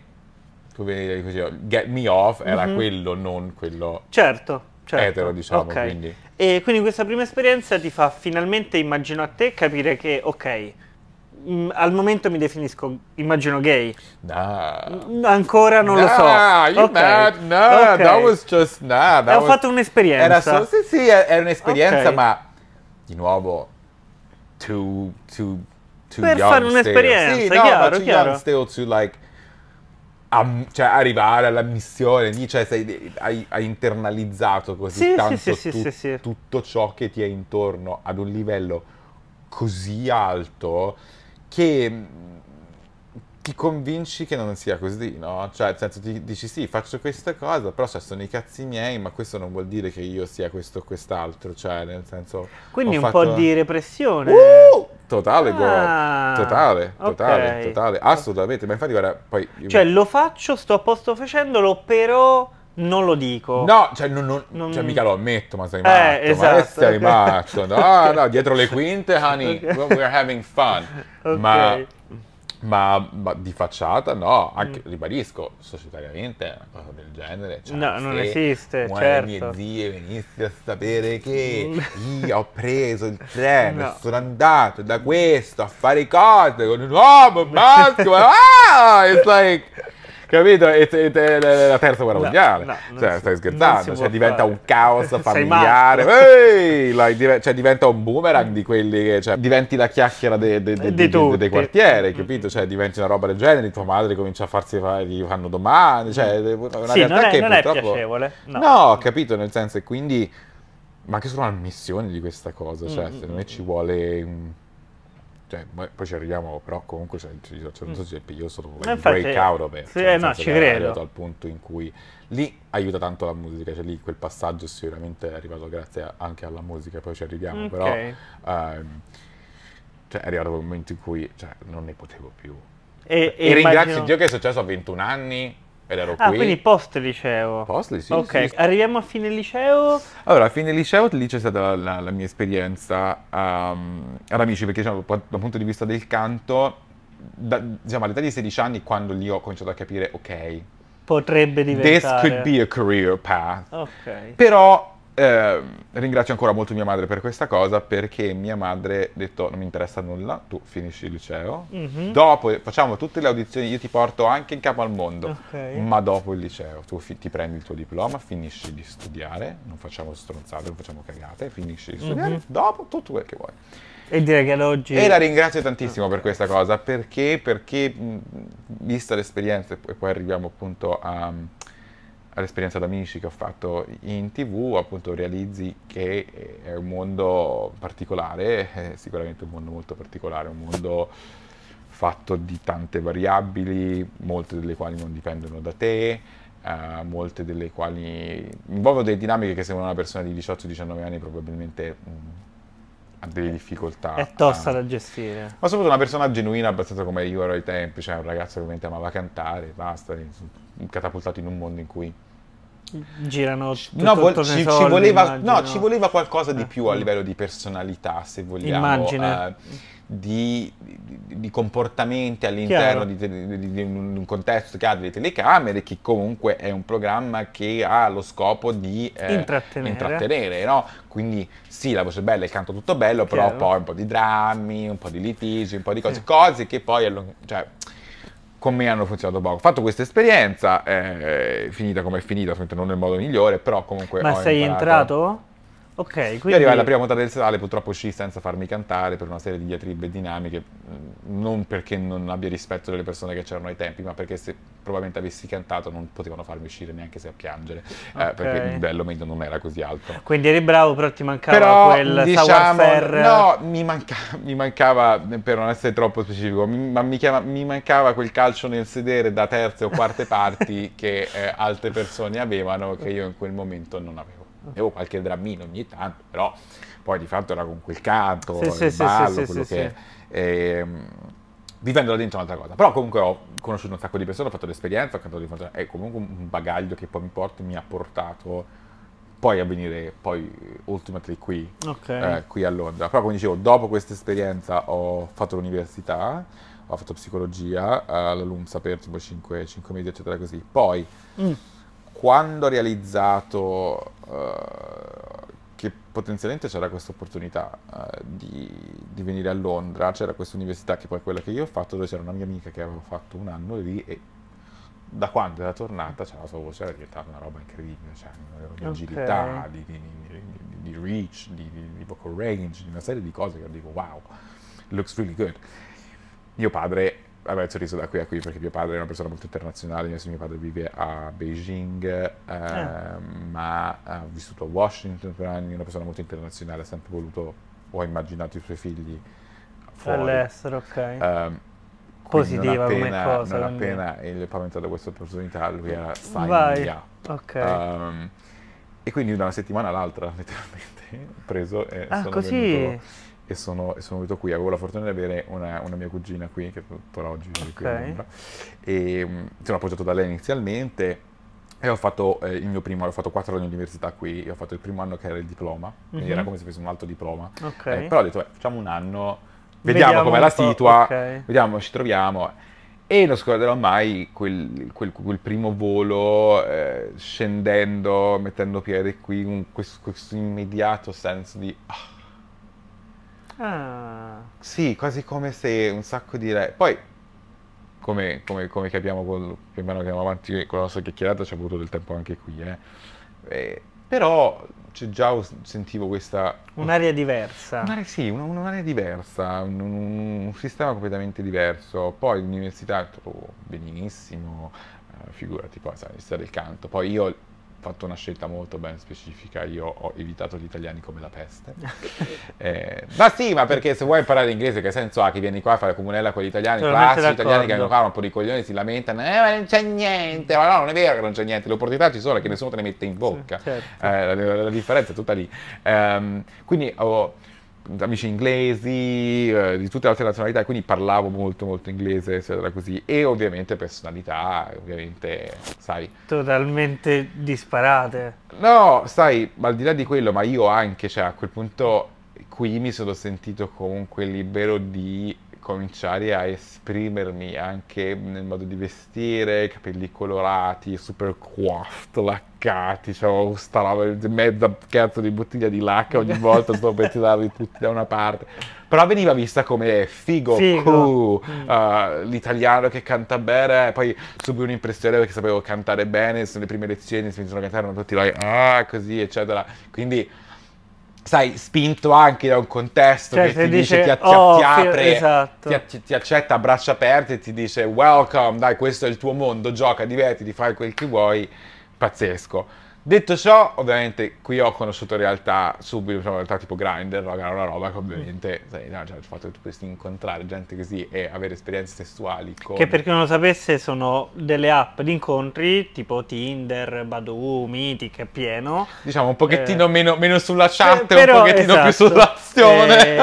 tu vedevi così, get me off era mm -hmm. quello, non quello Certo certo. etero, diciamo. Okay. Quindi.
E quindi questa prima esperienza ti fa finalmente, immagino a te, capire che, ok, mh, mm, al momento mi definisco, immagino gay. Nah. Mh, mm, ancora non nah, lo so. You okay. mad? No, okay. that was just nah. That Ho was... fatto un'esperienza. Era solo, sì,
sì, era un'esperienza, okay. ma di nuovo, too, too, too per young fare un'esperienza, Sì, no, chiaro, ma too chiaro. young still to like a, cioè, arrivare alla missione, lì, cioè, sei, hai, hai, internalizzato così sì, tanto sì, tu, sì, tutto ciò che ti è intorno ad un livello così alto che ti convinci che non sia così, no? Cioè, nel senso, ti dici sì, faccio questa cosa, però cioè, sono i cazzi miei, ma questo non vuol dire che io sia questo o quest'altro, cioè, nel senso... Quindi un fatto... po' di
repressione. Uh!
Totale ah, totale, totale, okay. totale, assolutamente. Ma infatti guarda, poi... Cioè
lo faccio, sto a posto facendolo, però non lo dico. No, cioè, non, non, non... cioè mica lo
ammetto, ma sei eh, matto, esatto. ma sei [laughs] matto. No, no, dietro le quinte, honey, okay. we're having fun. [laughs] Okay. Ma ma, ma, di facciata no, anche, mm. ribadisco, societariamente una cosa del genere. Cioè, no, non esiste, una certo. mie zie venissero a sapere che [laughs] io ho preso il treno no. sono andato da questo a fare cose con un uomo, un maschio, ah! It's like capito? E, e, e, la terza guerra no, mondiale. No, cioè, stai scherzando, cioè, diventa un caos familiare. Ehi, la, cioè, diventa un boomerang di quelli che cioè, diventi la chiacchiera de, de, de, eh, de dei quartieri, mm, mm, capito? Mm. Cioè, diventi una roba del genere, tua madre comincia a farsi fa- gli fanno domande. Cioè, una sì, realtà non è, che non purtroppo... è piacevole. No. no, capito, nel senso, e quindi. Ma che sono una missione di questa cosa, cioè, mm, secondo me mm, ci vuole. Un cioè, poi ci arriviamo, però comunque cioè, non so se io sono stato un breakout aperto. Sì, cioè, eh, no, ci credo. al punto in cui lì aiuta tanto la musica, cioè lì quel passaggio sicuramente è arrivato grazie a, anche alla musica, poi ci arriviamo, okay. però um, cioè, è arrivato quel momento in cui cioè, non ne potevo più. E, e, e ringrazio immagino... Dio che è successo a 21 anni ed ero ah, qui. quindi
post liceo. Post liceo. ok, sì. arriviamo a fine liceo.
Allora, a fine liceo lì c'è stata la, la, la mia esperienza um, ad amici, perché diciamo, dal punto di vista del canto, da, diciamo all'età di 16 anni, quando lì ho cominciato a capire, ok,
potrebbe diventare. This could be a
career path. Ok. Però eh, ringrazio ancora molto mia madre per questa cosa perché mia madre ha detto non mi interessa nulla, tu finisci il liceo, mm-hmm. dopo facciamo tutte le audizioni, io ti porto anche in capo al mondo, okay. ma dopo il liceo tu fi- ti prendi il tuo diploma, finisci di studiare, non facciamo stronzate, non facciamo cagate, finisci di studiare, mm-hmm. dopo tutto quel che vuoi.
E direi che ad oggi... E la ringrazio tantissimo
okay. per questa cosa perché, perché mh, vista l'esperienza e poi arriviamo appunto a all'esperienza d'amici che ho fatto in tv, appunto realizzi che eh, è un mondo particolare, eh, sicuramente un mondo molto particolare, un mondo fatto di tante variabili, molte delle quali non dipendono da te, eh, molte delle quali involvono delle dinamiche che se una persona di 18-19 anni probabilmente mh, mm, ha delle difficoltà. È tosta a... da gestire. Ma soprattutto una persona genuina, abbastanza come io ero ai tempi, cioè un ragazzo che ovviamente amava cantare, basta, catapultato in un mondo in cui
girano tutto, no, vol- ci, soldi, ci, voleva, no, ci
voleva qualcosa di eh. più a livello di personalità se vogliamo immagine uh, di, di, di, comportamenti all'interno di, di, un contesto che ha delle telecamere, che comunque è un programma che ha lo scopo di eh, intrattenere. intrattenere no? Quindi sì, la voce è bella, il canto tutto bello, Chiaro. però poi un po' di drammi, un po' di litigi, un po' di cose, sì. cose che poi... Cioè, con me hanno funzionato poco. Ho fatto questa esperienza, eh, finita come è finita, non nel modo migliore, però comunque... Ma sei imparato...
entrato? Ok, quindi... arrivai alla prima
puntata del serale, purtroppo uscì senza farmi cantare per una serie di diatribe dinamiche, mm, non perché non abbia rispetto delle persone che c'erano ai tempi, ma perché se probabilmente avessi cantato non potevano farmi uscire neanche se a piangere, eh, okay. eh, perché il bello medio non era così alto.
Quindi eri bravo, però ti mancava però, quel diciamo, savoir-faire... No,
mi, manca, mi, mancava, per non essere troppo specifico, mi, ma mi, chiama, mi, mancava quel calcio nel sedere da terze o quarte parti [laughs] che eh, altre persone avevano che io in quel momento non avevo avevo qualche drammino ogni tanto, però poi di fatto era con quel canto, sì, il sì, ballo, sì, quello che... Eh, vivendo là dentro è un'altra cosa, però comunque ho conosciuto un sacco di persone, ho fatto l'esperienza, ho cantato di fronte, è comunque un bagaglio che poi mi, porta, mi ha portato poi a venire poi ultimately qui, okay. eh, qui a Londra. Però come dicevo, dopo questa esperienza ho fatto l'università, ho fatto psicologia eh, alla LUMSA per tipo 5, 5 mesi, eccetera così. Poi... Mm quando ho realizzato uh, che potenzialmente c'era questa opportunità uh, di, di, venire a Londra, c'era questa università che poi è quella che io ho fatto, dove c'era una mia amica che aveva fatto un anno lì e da quando era tornata c'era la sua voce era diventata una roba incredibile, cioè, di agilità, okay. di, di, di, reach, di, vocal range, di una serie di cose che io dico wow, looks really good. Mio padre vabbè, sono sorriso da qui a qui perché mio padre è una persona molto internazionale, mio, mio padre vive a Beijing, ehm, ah. eh, eh. ma ha vissuto a Washington per anni, è una persona molto internazionale, ha sempre voluto o ha immaginato i suoi figli fuori. All'estero, ok. Um, Positiva appena, come cosa. Non quindi. appena il pavento da questa opportunità lui era stai Vai. via. Ok. Um, e quindi da una settimana all'altra [laughs] letteralmente preso e ah, sono così? Venuto, e sono, e sono, venuto qui. Avevo la fortuna di avere una, una mia cugina qui, che tuttora oggi vive qui okay. E mm, mi sono appoggiato da lei inizialmente. E ho fatto eh, il mio primo anno, ho fatto quattro anni di università qui, ho fatto il primo anno che era il diploma, mm-hmm. era mhm. come se fosse un altro diploma. Okay. Eh, però ho detto, beh, facciamo un anno, vediamo, vediamo com'è la situa, okay. vediamo, ci troviamo. E non scorderò mai quel, quel, quel primo volo, eh, scendendo, mettendo piede qui, un, questo, questo, immediato senso di... Ah,
Ah.
Sì, quasi come se un sacco di re... Poi, come, come, come capiamo col, più o meno che andiamo avanti con la nostra chiacchierata, ci ha voluto del tempo anche qui, eh. eh però c'è già sentivo questa...
Un'area diversa. Un'area,
sì, un, un'area diversa, un, un, un, sistema completamente diverso. Poi l'università è trovo benissimo, eh, figurati poi, sai, del canto. Poi io fatto una scelta molto ben specifica, io ho evitato gli italiani come la peste. [laughs] eh, ma sì, ma perché se vuoi imparare l'inglese, che senso ha che vieni qua a fare comunella con gli italiani, classici italiani che vengono qua un po' di coglioni si lamentano, eh ma non c'è niente, ma no non è vero che non c'è niente, le opportunità ci sono è che nessuno te ne mette in bocca, sì, certo. eh, la, la, differenza è tutta lì. Um, quindi ho... Oh, amici inglesi, eh, di tutte le altre nazionalità, quindi parlavo molto molto inglese, eccetera così, e ovviamente personalità, ovviamente, sai...
Totalmente disparate.
No, sai, ma al di là di quello, ma io anche, cioè a quel punto qui mi sono sentito comunque libero di cominciare a esprimermi anche nel modo di vestire, capelli colorati, super coiffed, laccati, cioè, sta roba, mezza cazzo di bottiglia di lacca ogni [laughs] volta stavo per tirarli tutti da una parte. Però veniva vista come figo, figo. cool, uh, l'italiano che canta bene, eh, poi subì un'impressione perché sapevo cantare bene, sono le prime lezioni, si iniziano a cantare, erano tutti like, ah, così, eccetera. Quindi sai, spinto anche da un contesto cioè, che ti dice, dice ti, oh, ti apre, esatto. ti, a- ti, accetta a braccia aperte e ti dice welcome, dai, questo è il tuo mondo, gioca, divertiti, fai quel che vuoi, pazzesco. Detto ciò, ovviamente qui ho conosciuto in realtà subito, diciamo, realtà tipo grinder, una roba che ovviamente, sai, no, cioè, il fatto di tu incontrare gente così e avere esperienze sessuali con... Che per chi
non lo sapesse sono delle app di incontri tipo Tinder, Badoo, Mythic, è pieno. Diciamo un pochettino eh, meno, meno, sulla chat e un pochettino esatto, più sull'azione. Eh,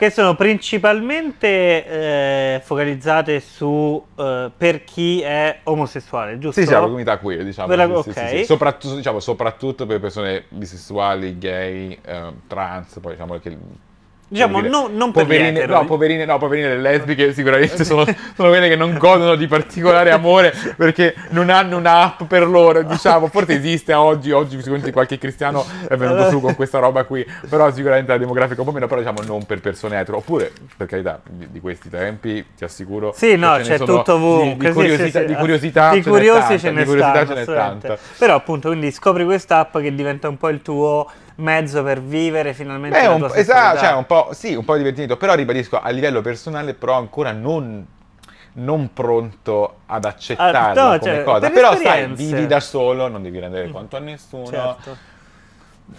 Che sono principalmente eh, focalizzate su eh, per chi è omosessuale, giusto? Sì, sì, la comunità queer, diciamo. Per la, sì, Sì, sì, Soprattutto, diciamo, diciamo
soprattutto per persone bisessuali, gay, eh, trans, poi diciamo che
Diciamo, no, non poverine, no,
poverine, no, poverine le lesbiche sicuramente sono, sono, quelle che non godono di particolare amore perché non hanno un'app per loro, diciamo, forse esiste oggi, oggi sicuramente qualche cristiano è venuto su con questa roba qui, però sicuramente la demografica un po' meno, però diciamo non per persone etero, oppure per carità di, di questi tempi ti assicuro. Sì, no, c'è sono, tutto ovunque. Di, curiosità, sì, sì, di curiosità, di curiosi ce n'è tanta.
Però appunto, quindi scopri questa app che diventa un po' il tuo mezzo per vivere finalmente Beh, la tua un, esatto, cioè un po',
sì, un po' divertito, però ribadisco, a livello personale però ancora non non pronto ad accettarla ah, no, come cioè, cosa. Per Però sai, vivi da solo, non devi rendere mm. conto a nessuno. Certo.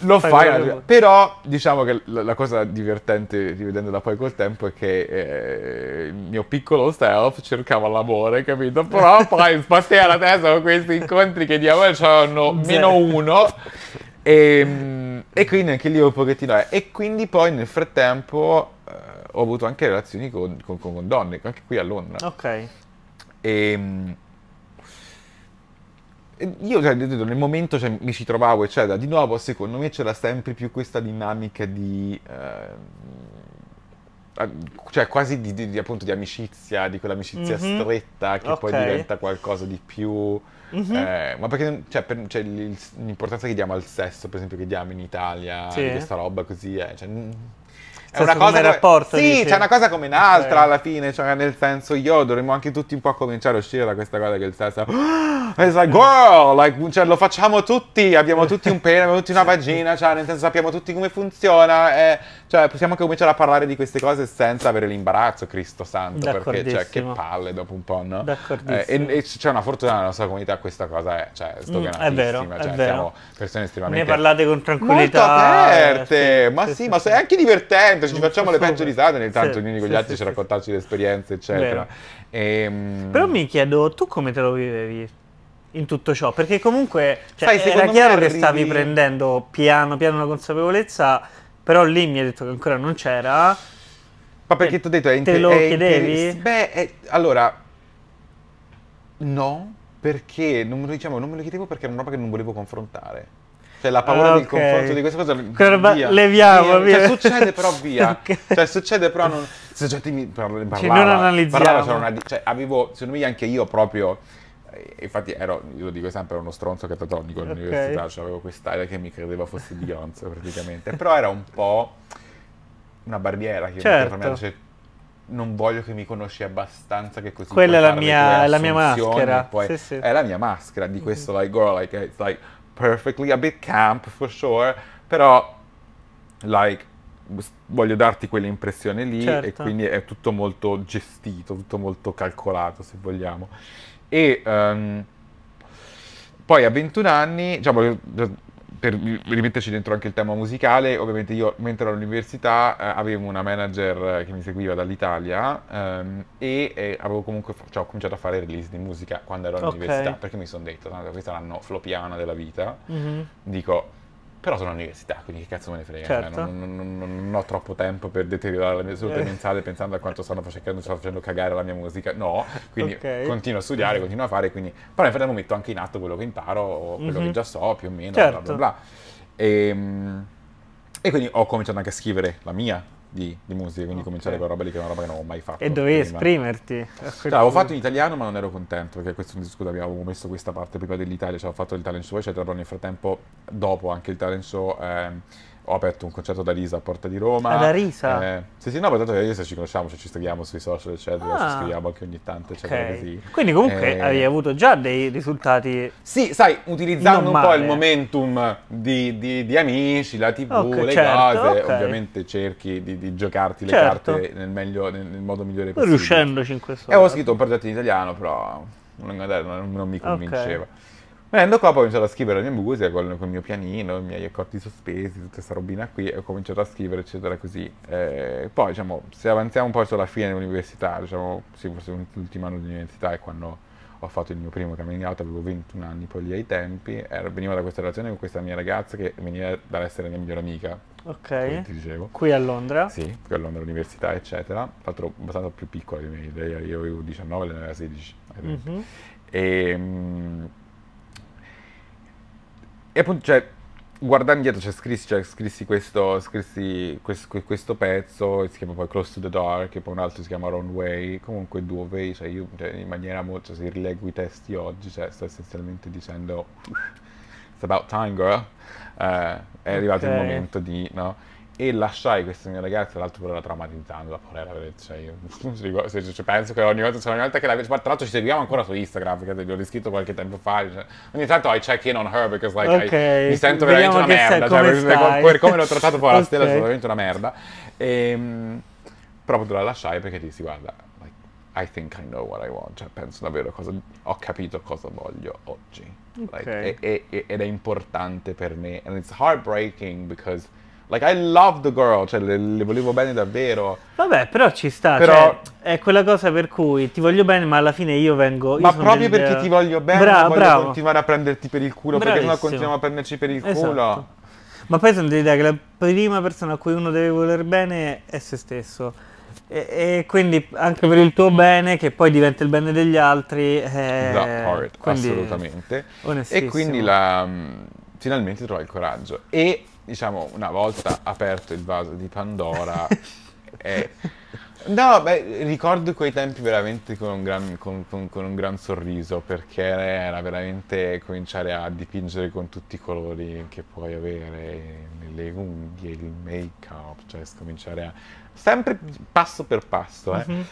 Lo fai, fai però diciamo che la, la, cosa divertente, rivedendola poi col tempo, è che eh, il mio piccolo self cercava l'amore, capito? Però [laughs] poi spastai alla testa con questi incontri che di amore c'erano meno uno. E, ehm, e quindi anche lì un pochettino eh. E quindi poi nel frattempo eh, ho avuto anche relazioni con, con, con, donne, anche qui a Londra. Ok. E, ehm, e io cioè, nel momento cioè, mi ci trovavo, eccetera. Di nuovo, secondo me c'era sempre più questa dinamica di... Eh, cioè quasi di, di, appunto di amicizia, di quell'amicizia mm-hmm. stretta che okay. poi diventa qualcosa di più...
Mm-hmm. Eh,
ma perché cioè, per, cioè, l'importanza che diamo al sesso, per esempio, che diamo in Italia, sì. di questa roba così è... Eh, cioè, è una cosa come, rapporto. Sì, dici? c'è una cosa come un'altra okay. alla fine, cioè nel senso io dovremmo anche tutti un po' cominciare a uscire da questa cosa che il sesso è ah, like mm. girl, like, cioè, lo facciamo tutti, abbiamo tutti un pene, abbiamo tutti una [laughs] vagina, cioè nel senso sappiamo tutti come funziona, e, eh, cioè possiamo anche cominciare a parlare di queste cose senza avere l'imbarazzo, Cristo santo, perché cioè, che palle dopo un po', no? Eh, e, e c'è una fortuna nella nostra comunità questa cosa è, cioè, stoganatissima, mm, è vero, cioè, è vero. siamo persone estremamente Ne parlate
con tranquillità. Molto aperte,
eh, ma sì, sì, sì, ma è anche divertente divertente, ci facciamo le peggio risate nel tanto sì, con gli altri ci raccontarci le esperienze, eccetera. Ehm, però
mi chiedo, tu come te lo vivevi? in tutto ciò, perché comunque cioè, Sai, era chiaro arrivi... che stavi prendendo piano piano la consapevolezza, però lì mi hai detto che ancora non c'era. Ma perché ti ho detto, è inter- te lo è chiedevi? Inter-
beh, è, allora, no, perché non, diciamo, non me lo chiedevo perché era una roba che non volevo confrontare. Cioè la paura ah, del confronto di questa cosa, via. leviamo, via. Cioè, succede però [laughs] via. okay. Cioè succede però non... Se cioè, mi parlava, cioè, non analizziamo. Parlava, una, cioè, avevo, secondo me anche io proprio... Eh, infatti ero, io lo dico sempre, uno stronzo catatonico okay. all'università, cioè avevo quest'area che mi credeva fosse Beyoncé praticamente, però era un po' una barriera che certo. mi cioè, non voglio che mi conosci abbastanza che così quella è la mia, la mia maschera poi sì, sì. è la mia maschera di mm-hmm. questo like girl like, like perfectly, a bit camp for sure, però like voglio darti quell'impressione lì certo. e quindi è tutto molto gestito, tutto molto calcolato se vogliamo. E um, poi a 21 anni, diciamo, per rimetterci dentro anche il tema musicale, ovviamente io mentre ero all'università eh, avevo una manager eh, che mi seguiva dall'Italia ehm, e eh, avevo comunque cioè, ho cominciato a fare release di musica quando ero all'università okay. perché mi sono detto, tanto questo è l'anno flopiano della vita, mm-hmm. dico però sono all'università, quindi che cazzo me ne frega. Certo. Cioè, non, non, non, non, ho troppo tempo per deteriorare la mia salute eh. mentale pensando a quanto stanno facendo, sto facendo cagare la mia musica. No, quindi okay. continuo a studiare, continuo a fare, quindi... però nel frattempo metto anche in atto quello che imparo o quello mm-hmm. che mhm. già so, più o meno, certo. bla bla bla. E, e quindi ho cominciato anche a scrivere la mia di, di musica, quindi okay. cominciare con roba lì che è una roba che non ho mai fatto. E dovevi prima. esprimerti. Cioè, l'avevo fatto in italiano, ma non ero contento, perché questo è un discorso, avevo messo questa parte prima dell'Italia, cioè ho fatto il talent show, eccetera, però nel frattempo, dopo anche il talent show, ehm, ho aperto un concerto da Risa a Porta di Roma. Ah, da Risa? Eh, sì, sì, no, ma tanto da Risa ci conosciamo, cioè ci scriviamo sui social, eccetera, ah, ci scriviamo anche ogni tanto, eccetera, okay. così. Quindi comunque eh, avevi
avuto già dei risultati... Sì, sai, utilizzando un po' il momentum
di, di, di amici, la tv, okay, le certo, cose, okay. ovviamente cerchi di, di giocarti certo. le carte nel, meglio, nel, nel, modo migliore possibile. Riuscendoci in questo E avevo scritto un progetto in italiano, però non, non, non mi convinceva. Venendo qua ho cominciato a scrivere la mia musica con il mio pianino, i miei accordi sospesi, tutta questa robina qui, e ho cominciato a scrivere eccetera così. E poi diciamo, se avanziamo un po' sulla fine dell'università, diciamo, sì, forse l'ultimo anno di università è quando ho fatto il mio primo coming out, avevo 21 anni poi lì ai tempi, era, veniva da questa relazione con questa mia ragazza che veniva dall'essere la mia migliore amica.
Ok. Ti dicevo. Qui a Londra?
Sì, qui a Londra, all'università, eccetera. Tra l'altro abbastanza più piccola di me, io avevo 19, lei aveva 16. Mm-hmm. Ehm, e... Mh, e appunto, cioè, guardando dietro, cioè, scrissi, cioè, scrissi, questo, scrissi questo, questo, pezzo, si chiama poi Close to the Dark, e poi un altro si chiama Wrong Way, comunque due way, cioè io cioè, in maniera molto, se rileggo i testi oggi, cioè, sto essenzialmente dicendo, it's about time girl, uh, è arrivato okay. il momento di, no? e lasciai questa mia ragazza, tra l'altro pure la traumatizzando, la povera, cioè io [laughs] cioè, penso che ogni volta, cioè, ogni volta che la vedo, tra l'altro ci seguiamo ancora su Instagram, perché l'ho riscritto qualche tempo fa, cioè, ogni tanto I check in on her, because like, okay. I, mi sento veramente una merda, cioè, come cioè, per, come l'ho trattato poi la okay. [laughs] stella, sono veramente una merda, e, ehm, però appunto la lasciai perché dissi, guarda, like, I think I know what I want, cioè penso davvero, cosa, ho capito cosa voglio oggi, okay. like, e, e, ed è importante per me, and it's heartbreaking because Like, I love the girl, cioè le, le volevo bene davvero.
Vabbè, però ci sta, cioè, però... Cioè, è quella cosa per cui ti voglio bene, ma alla fine io vengo... Io ma proprio del... perché ti voglio bene, Bra- voglio bravo. continuare a prenderti per il culo, Bravissimo. perché sennò continuiamo a prenderci
per il esatto. culo.
Ma poi sono dell'idea che la prima persona a cui uno deve voler bene è se stesso. E, e, quindi anche per il tuo bene, che poi diventa il bene degli altri. Eh, hard, assolutamente. E quindi
la, mm, finalmente trova il coraggio. E diciamo, una volta aperto il vaso di Pandora... è... [laughs] No, beh, ricordo quei tempi veramente con un, gran, con, con, con un gran, sorriso, perché era veramente cominciare a dipingere con tutti i colori che puoi avere, le unghie, il make-up, cioè cominciare a... sempre passo per passo, eh. mm-hmm.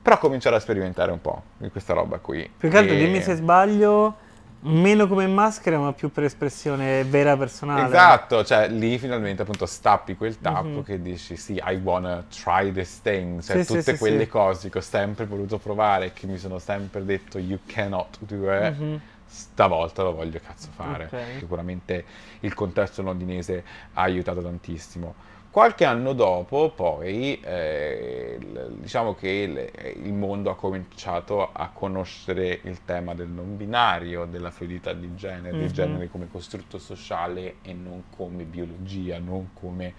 però cominciare a sperimentare un po' di questa roba qui.
Più che altro, e... dimmi se sbaglio meno come maschera ma più per espressione vera personale esatto
cioè lì finalmente appunto stappi quel tappo mm -hmm. che dici sì I wanna try this thing cioè sì, tutte sì, quelle sì. cose che ho sempre voluto provare che mi sono sempre detto you cannot do it mm -hmm. stavolta lo voglio cazzo fare okay. sicuramente il contesto londinese ha aiutato tantissimo Qualche anno dopo poi eh, diciamo che il mondo ha cominciato a conoscere il tema del non binario, della fluidità di genere, mm-hmm. del genere come costrutto sociale e non come biologia, non come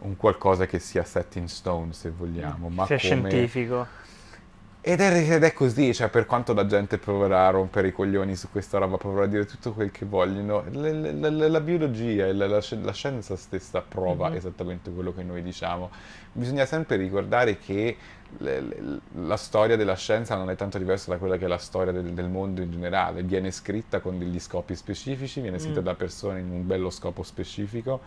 un qualcosa che sia set in stone se vogliamo, mm. ma se come... scientifico ed è, ed è, così, cioè per quanto la gente proverà a rompere i coglioni su questa roba, proverà a dire tutto quel che vogliono, la, la, la, la biologia e la, scienza stessa prova mm-hmm. esattamente quello che noi diciamo. Bisogna sempre ricordare che le, le, la storia della scienza non è tanto diversa da quella che è la storia del, del mondo in generale, viene scritta con degli scopi specifici, viene scritta mm. da persone in un bello scopo specifico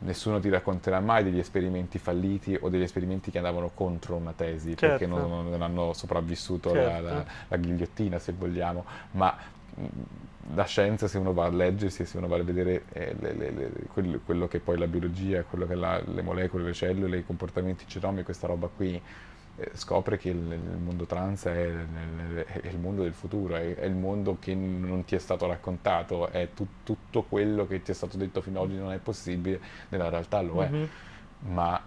nessuno ti racconterà mai degli esperimenti falliti o degli esperimenti che andavano contro una tesi certo. perché non, non, hanno sopravvissuto certo. la, la, certo. la, ghigliottina se vogliamo ma la scienza se uno va a leggersi se uno va a vedere eh, le, le, le, quello, quello, che poi la biologia quello che la, le molecole le cellule i comportamenti genomici questa roba qui scopre che il, mondo trans è, il mondo del futuro, è, il mondo che non ti è stato raccontato, è tut- tutto quello che ti è stato detto fino ad oggi non è possibile, nella realtà lo è, mm-hmm. ma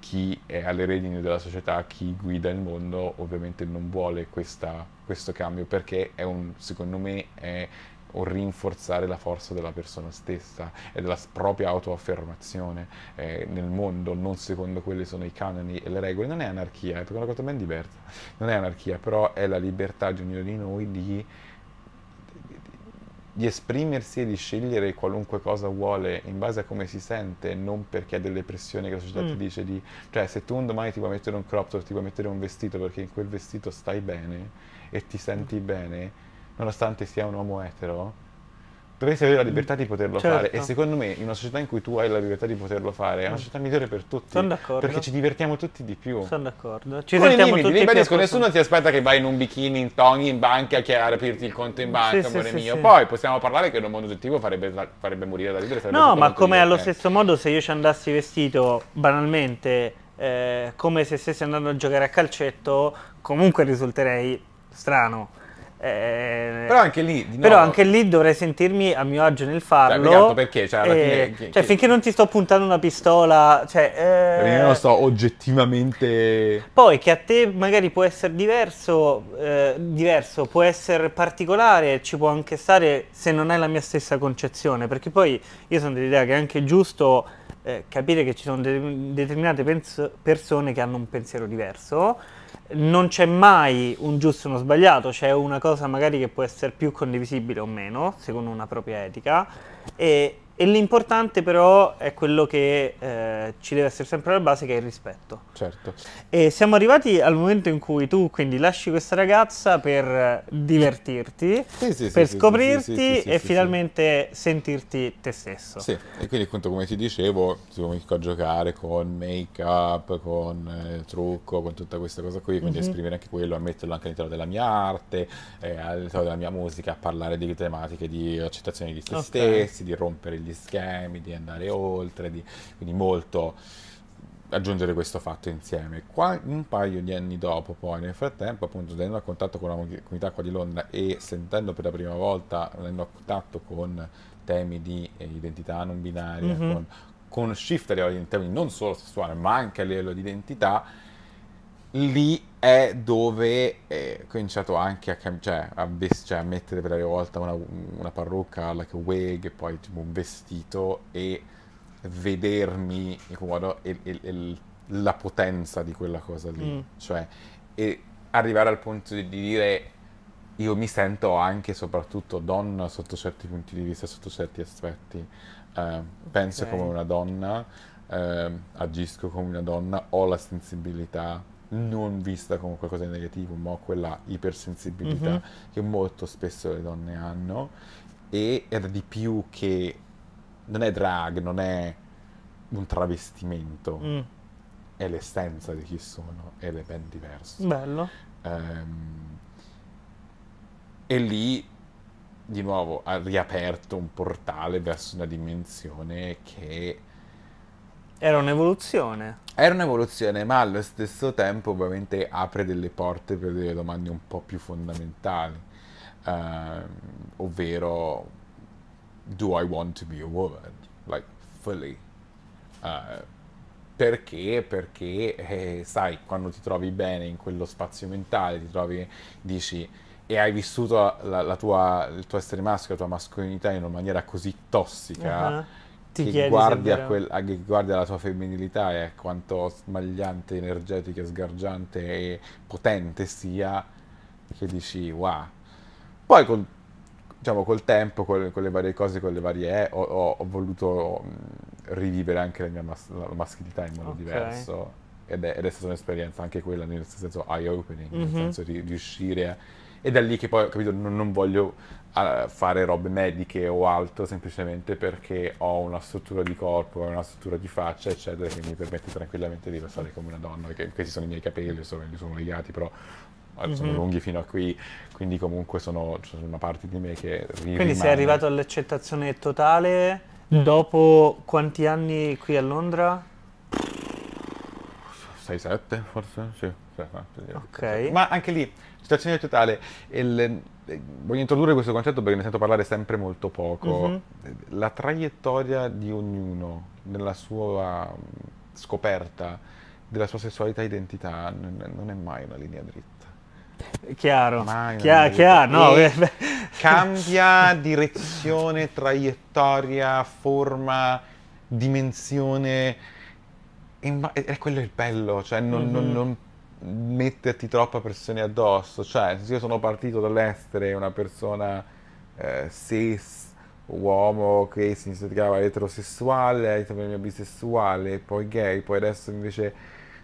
chi è alle redini della società, chi guida il mondo, ovviamente non vuole questa, questo cambio perché è un, secondo me è o rinforzare la forza della persona stessa e della propria autoaffermazione eh, nel mondo, non secondo quelli sono i canoni e le regole, non è anarchia, eh, è una cosa ben diversa, non è anarchia, però è la libertà di ognuno di noi di, di, di esprimersi e di scegliere qualunque cosa vuole in base a come si sente, non perché ha delle pressioni che la società mm. ti dice di, cioè se tu un domani ti vuoi mettere un crop top, ti vuoi mettere un vestito perché in quel vestito stai bene e ti senti mm. bene, nonostante sia un uomo etero, dovresti avere la mm. libertà di poterlo certo. fare. E certo. secondo me, in una società in cui tu hai la libertà di poterlo fare, è una mm. società migliore per tutti. Sono d'accordo. Perché ci divertiamo tutti di più. Sono d'accordo. Ci Con sentiamo limiti, tutti più. Nessuno ti aspetta che vai in un bikini, in togni, in banca, a aprirti il conto in banca, sì, amore sì, mio. Sì, Poi possiamo parlare che in un mondo oggettivo farebbe, farebbe morire da ridere. No, ma come allo
stesso modo se io ci andassi vestito banalmente... Eh, come se stessi andando a giocare a calcetto, comunque risulterei strano. Eh, però, anche lì, no, però anche lì dovrei sentirmi a mio agio nel farlo perché cioè, eh, fine, cioè, finché non ti sto puntando una pistola cioè, eh, io non
sto oggettivamente
poi che a te magari può essere diverso, eh, diverso può essere particolare ci può anche stare se non hai la mia stessa concezione perché poi io sono dell'idea che è anche giusto eh, capire che ci sono de- determinate pens- persone che hanno un pensiero diverso non c'è mai un giusto e uno sbagliato, c'è una cosa magari che può essere più condivisibile o meno, secondo una propria etica, e e l'importante però è quello che eh, ci deve essere sempre alla base, che è il rispetto. Certo. E siamo arrivati al momento in cui tu quindi lasci questa ragazza per divertirti, sì, sì, per sì, scoprirti e finalmente sentirti te stesso. Sì, e
quindi appunto come ti dicevo, ti comincio a giocare con make-up, con eh, trucco, con tutta questa cosa qui, quindi mm -hmm. esprimere anche quello, a metterlo anche all'interno della mia arte, eh, all'interno della mia musica, a parlare di tematiche di accettazione di se okay. stessi, di rompere il degli schemi, di andare oltre, di, quindi molto aggiungere questo fatto insieme. Qua, un paio di anni dopo, poi, nel frattempo, appunto, tenendo a contatto con la comunità qua di Londra e sentendo per la prima volta, venendo a contatto con temi di eh, identità non binaria, mm-hmm. con, con shift all'interno non solo sessuale, ma anche a livello di identità, lì è dove eh, ho cominciato anche a, cam- cioè, a, vest- cioè, a, mettere per la prima volta una, una parrucca, like a wig, e poi tipo, un vestito e vedermi in modo, e, e, e, la potenza di quella cosa lì. Mm. Cioè, e arrivare al punto di dire io mi sento anche e soprattutto donna sotto certi punti di vista, sotto certi aspetti. Uh, okay. Penso come una donna, uh, agisco come una donna, ho la sensibilità non vista come qualcosa di negativo, ma quella ipersensibilità mm-hmm. che molto spesso le donne hanno e era di più che non è drag, non è un travestimento, mm. è l'essenza di chi sono ed è ben diverso. Bello. Um, e lì di nuovo ha riaperto un portale verso una dimensione che era un'evoluzione. Era un'evoluzione, ma allo stesso tempo ovviamente apre delle porte per delle domande un po' più fondamentali, uh, ovvero do I want to be a woman? Like, fully. Uh, perché? Perché, eh, sai, quando ti trovi bene in quello spazio mentale, ti trovi, dici, e hai vissuto la, la tua, il tuo essere maschio, la tua mascolinità in una maniera così tossica. Uh-huh chi guardi, a quel, a chi guardi alla sua femminilità e a quanto smagliante, energetica, sgargiante e potente sia, che dici wow. Poi col, diciamo, col tempo, col, con le varie cose, con le varie... Eh, ho, ho, ho voluto rivivere anche la mia mas- la maschilità in modo okay. diverso. Ed è, ed è, stata un'esperienza anche quella, nel senso eye-opening, mm-hmm. nel mhm. senso di riuscire a... Ed è lì che poi ho capito, non, non voglio fare robe mediche o altro semplicemente perché ho una struttura di corpo, una struttura di faccia, eccetera, che mi permette tranquillamente di passare come una donna, perché questi sono i miei capelli, sono, li sono legati, però mm-hmm. sono mhm. lunghi fino a qui, quindi comunque sono, sono una parte di me che... Rimane. Quindi sei arrivato
all'accettazione totale mm. dopo quanti anni qui a Londra?
6-7 forse, sì.
Ok. Ma anche lì, situazione totale,
il, voglio introdurre questo concetto perché ne sento parlare sempre molto poco. Mm-hmm. La traiettoria di ognuno nella sua scoperta della sua sessualità e identità non è mai una linea dritta. Chiaro, mai
chiaro, chiaro no, beh,
cambia [laughs] direzione, traiettoria, forma, dimensione e, quello è il bello, cioè non, mm-hmm. non, non metterti troppa pressione addosso. Cioè, se io sono partito dall'essere una persona eh, cis, uomo che si identificava eterosessuale, bisessuale, poi gay, poi adesso invece